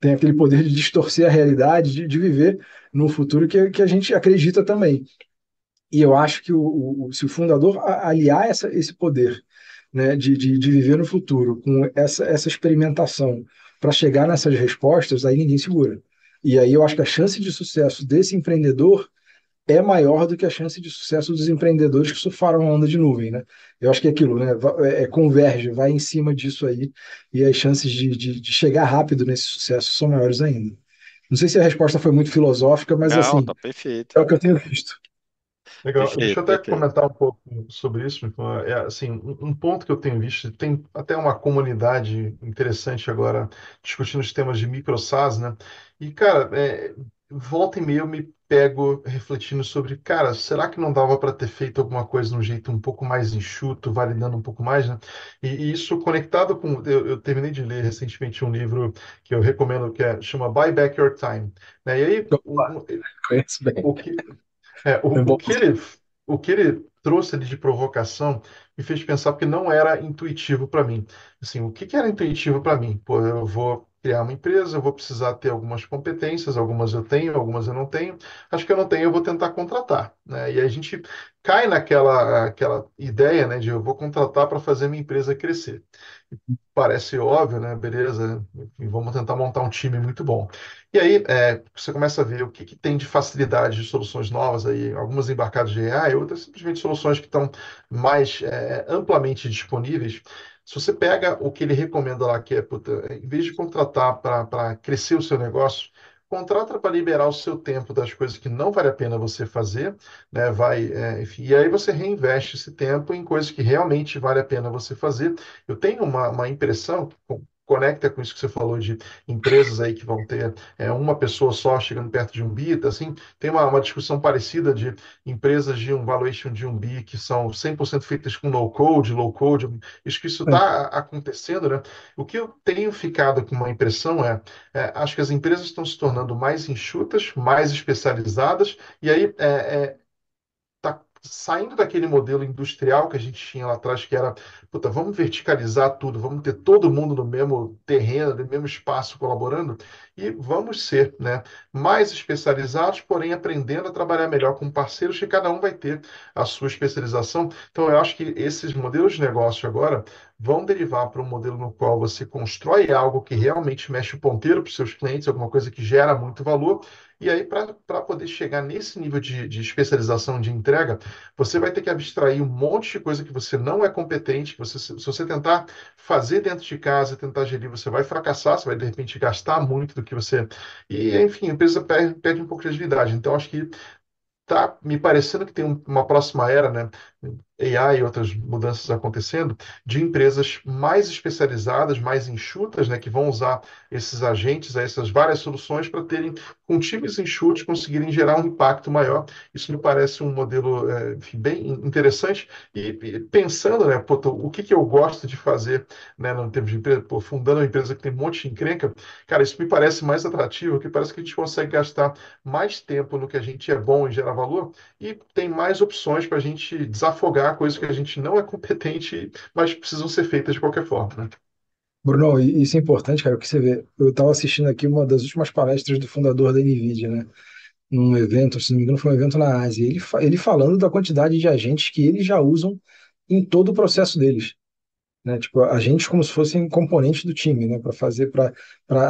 Tem aquele poder de distorcer a realidade, de, de viver num futuro que, que a gente acredita também. E eu acho que o, o se o fundador aliar essa, esse poder né, de, de, de viver no futuro com essa, essa experimentação, para chegar nessas respostas, aí ninguém segura. E aí eu acho que a chance de sucesso desse empreendedor é maior do que a chance de sucesso dos empreendedores que surfaram a onda de nuvem, né? Eu acho que é aquilo, né? É, é, converge, vai em cima disso aí, e as chances de, de, de, chegar rápido nesse sucesso são maiores ainda. Não sei se a resposta foi muito filosófica, mas Não, assim. Tá perfeito. É o que eu tenho visto. Legal. Deixa eu até perfeito. comentar um pouco sobre isso. É, assim, um ponto que eu tenho visto, tem até uma comunidade interessante agora discutindo os temas de micro SaaS, né? E, cara, é, volta e meia eu me pego refletindo sobre, cara, será que não dava para ter feito alguma coisa de um jeito um pouco mais enxuto, validando um pouco mais, né? E, e isso conectado com. Eu, eu, terminei de ler recentemente um livro que eu recomendo, que é, chama Buy Back Your Time. Né? E aí. Opa, o, que, é, o, o, que ele, o que ele trouxe ali de provocação me fez pensar porque não era intuitivo para mim. Assim, o que, que era intuitivo para mim? Pô, eu vou criar uma empresa, eu vou precisar ter algumas competências, algumas eu tenho, algumas eu não tenho. Acho que eu não tenho, eu vou tentar contratar, né? E a gente cai naquela aquela ideia, né, de eu vou contratar para fazer minha empresa crescer. Parece óbvio, né? Beleza, enfim, vamos tentar montar um time muito bom. E aí é, você começa a ver o que, que tem de facilidade de soluções novas aí, algumas embarcadas de AI, outras simplesmente soluções que estão mais é, amplamente disponíveis se você pega o que ele recomenda lá, que é, puta, em vez de contratar para crescer o seu negócio, contrata para liberar o seu tempo das coisas que não vale a pena você fazer, né? Vai, é, enfim, e aí você reinveste esse tempo em coisas que realmente vale a pena você fazer. Eu tenho uma, uma impressão, conecta com isso que você falou de empresas aí que vão ter é, uma pessoa só chegando perto de um bi, assim, tem uma, uma discussão parecida de empresas de um valuation de um bi que são 100% feitas com no-code, low-code, isso que isso está acontecendo, né? O que eu tenho ficado com uma impressão é, é acho que as empresas estão se tornando mais enxutas, mais especializadas, e aí é, é saindo daquele modelo industrial que a gente tinha lá atrás, que era, puta, vamos verticalizar tudo, vamos ter todo mundo no mesmo terreno, no mesmo espaço colaborando, e vamos ser né, mais especializados, porém aprendendo a trabalhar melhor com parceiros, que cada um vai ter a sua especialização. Então, eu acho que esses modelos de negócio agora vão derivar para um modelo no qual você constrói algo que realmente mexe o ponteiro para os seus clientes, alguma coisa que gera muito valor, e aí, para poder chegar nesse nível de, de especialização de entrega, você vai ter que abstrair um monte de coisa que você não é competente, que você, se você tentar fazer dentro de casa, tentar gerir, você vai fracassar, você vai, de repente, gastar muito do que você... E, enfim, a empresa perde, perde um pouco de agilidade. Então, acho que tá me parecendo que tem uma próxima era, né? AI e outras mudanças acontecendo, de empresas mais especializadas, mais enxutas, né, que vão usar esses agentes, essas várias soluções para terem, com times enxutos, conseguirem gerar um impacto maior. Isso me parece um modelo é, enfim, bem interessante. E, e pensando, né, pô, o que, que eu gosto de fazer né, no termo de empresa, pô, fundando uma empresa que tem um monte de encrenca, cara, isso me parece mais atrativo, porque parece que a gente consegue gastar mais tempo no que a gente é bom e gera valor e tem mais opções para a gente desafiar desafogar coisas que a gente não é competente, mas precisam ser feitas de qualquer forma, né? Bruno, isso é importante, cara, o que você vê. Eu estava assistindo aqui uma das últimas palestras do fundador da NVIDIA, né? Num evento, se não me engano, foi um evento na Ásia. Ele, fa ele falando da quantidade de agentes que eles já usam em todo o processo deles. Né? Tipo, agentes como se fossem componentes do time, né? Para fazer, para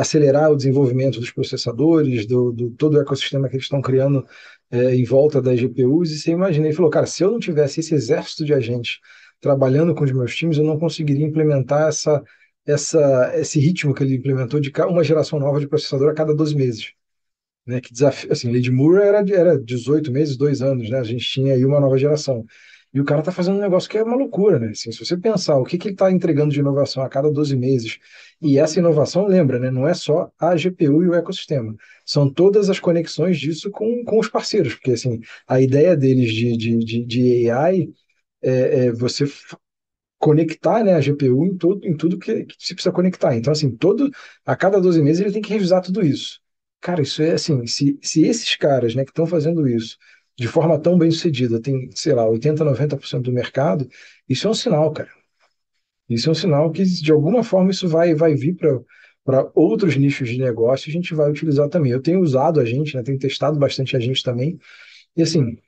acelerar o desenvolvimento dos processadores, do, do todo o ecossistema que eles estão criando é, em volta das GPUs, e você imagina, ele falou, cara, se eu não tivesse esse exército de agentes trabalhando com os meus times, eu não conseguiria implementar essa, essa, esse ritmo que ele implementou de uma geração nova de processador a cada 12 meses. Né, que desafio, assim, Lady Moore era, era 18 meses, 2 anos, né, a gente tinha aí uma nova geração. E o cara está fazendo um negócio que é uma loucura, né? Assim, se você pensar o que, que ele está entregando de inovação a cada 12 meses, e essa inovação, lembra, né? Não é só a GPU e o ecossistema, são todas as conexões disso com, com os parceiros, porque assim, a ideia deles de, de, de, de AI é, é você conectar né, a GPU em, tudo, em tudo que, que se precisa conectar. Então, assim, todo, a cada 12 meses ele tem que revisar tudo isso. Cara, isso é assim, se, se esses caras né, que estão fazendo isso de forma tão bem sucedida, tem, sei lá, 80, 90% do mercado, isso é um sinal, cara. Isso é um sinal que, de alguma forma, isso vai, vai vir para outros nichos de negócio a gente vai utilizar também. Eu tenho usado a gente, né, tenho testado bastante a gente também. E assim,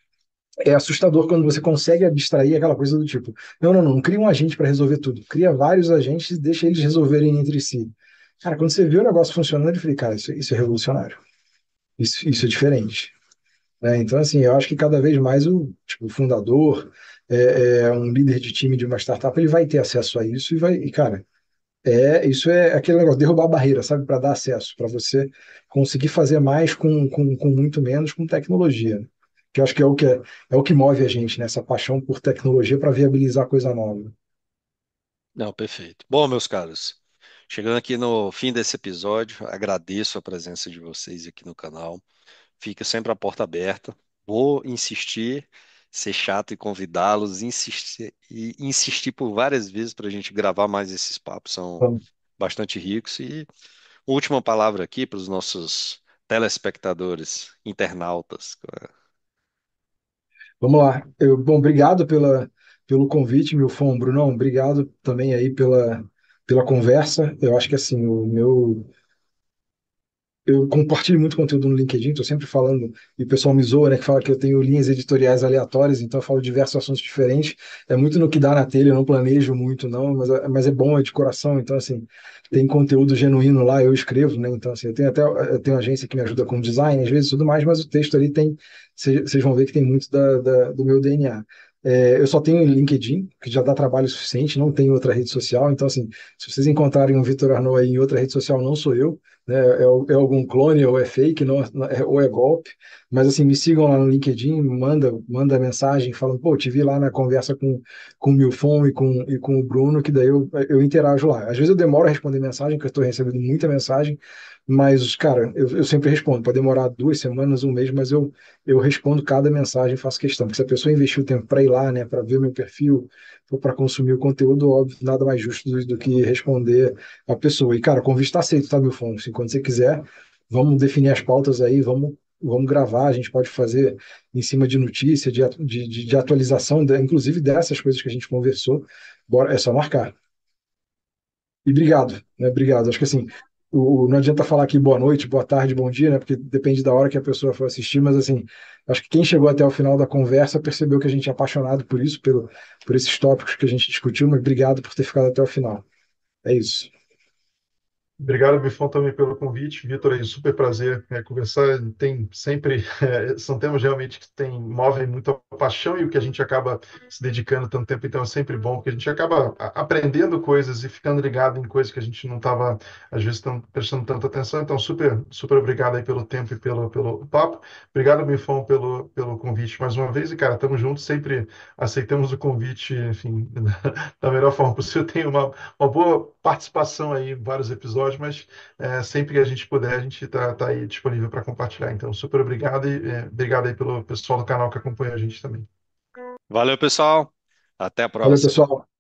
é assustador quando você consegue abstrair aquela coisa do tipo: não, não, não, cria um agente para resolver tudo, cria vários agentes e deixa eles resolverem entre si. Cara, quando você vê o negócio funcionando, eu falei: cara, isso, isso é revolucionário. Isso, isso é diferente. Né? Então, assim, eu acho que cada vez mais o, tipo, o fundador, é, é, um líder de time de uma startup, ele vai ter acesso a isso e vai, e, cara, é, isso é aquele negócio, derrubar a barreira, sabe, para dar acesso, para você conseguir fazer mais com, com, com muito menos com tecnologia. Né? Que eu acho que é o que, é, é o que move a gente, né? essa paixão por tecnologia para viabilizar coisa nova. Não, perfeito. Bom, meus caros, chegando aqui no fim desse episódio, agradeço a presença de vocês aqui no canal fica sempre a porta aberta. Vou insistir, ser chato e convidá-los, insistir, e insistir por várias vezes para a gente gravar mais esses papos, são Vamos. bastante ricos. E última palavra aqui para os nossos telespectadores, internautas. Vamos lá. Eu, bom, obrigado pela, pelo convite, meu fã, Brunão. Obrigado também aí pela, pela conversa. Eu acho que assim, o meu eu compartilho muito conteúdo no LinkedIn, estou sempre falando, e o pessoal me zoa, né, que fala que eu tenho linhas editoriais aleatórias, então eu falo diversos assuntos diferentes, é muito no que dá na telha, eu não planejo muito não, mas, é, mas é bom, é de coração, então assim, tem conteúdo genuíno lá, eu escrevo, né, então assim, eu tenho até, eu tenho agência que me ajuda com design, às vezes tudo mais, mas o texto ali tem, vocês vão ver que tem muito da, da, do meu DNA. É, eu só tenho LinkedIn, que já dá trabalho suficiente, não tenho outra rede social. Então, assim, se vocês encontrarem um Vitor Arnaud aí em outra rede social, não sou eu né? é, é, algum clone ou é fake não, é, ou é golpe, mas assim, me sigam lá no LinkedIn, manda, manda mensagem falando, pô, te vi lá na conversa com, com o Milfon e com, e com o Bruno, que daí eu, eu interajo lá. Às vezes eu demoro a responder mensagem, porque eu estou recebendo muita mensagem, mas, cara, eu, eu sempre respondo, pode demorar duas semanas, um mês, mas eu, eu respondo cada mensagem, faço questão, porque se a pessoa investiu tempo para ir lá, né, para ver meu perfil, for para consumir o conteúdo, óbvio, nada mais justo do, do, que responder a pessoa. E, cara, o convite está aceito, tá, meu fundo? Assim, quando você quiser, vamos definir as pautas aí, vamos vamos gravar, a gente pode fazer em cima de notícia, de, de, de atualização, de, inclusive dessas coisas que a gente conversou. Bora, é só marcar. E obrigado, né? Obrigado. Acho que assim, o, não adianta falar aqui boa noite, boa tarde, bom dia, né? Porque depende da hora que a pessoa for assistir, mas assim, acho que quem chegou até o final da conversa percebeu que a gente é apaixonado por isso, pelo, por esses tópicos que a gente discutiu, mas obrigado por ter ficado até o final. É isso. Obrigado, Bifão, também pelo convite. Vitor, é super prazer né, conversar. Tem sempre, é, são temas realmente que tem, movem muito a paixão e o que a gente acaba se dedicando tanto tempo, então é sempre bom, porque a gente acaba aprendendo coisas e ficando ligado em coisas que a gente não estava, às vezes, tão, prestando tanta atenção. Então, super, super obrigado aí pelo tempo e pelo, pelo papo. Obrigado, Bifão, pelo, pelo convite mais uma vez. E, cara, estamos juntos, sempre aceitamos o convite, enfim, da melhor forma possível. tenho uma, uma boa participação aí em vários episódios episódio, mas é, sempre que a gente puder, a gente está tá aí disponível para compartilhar. Então, super obrigado e é, obrigado aí pelo pessoal do canal que acompanha a gente também. Valeu, pessoal. Até a próxima. Valeu, pessoal.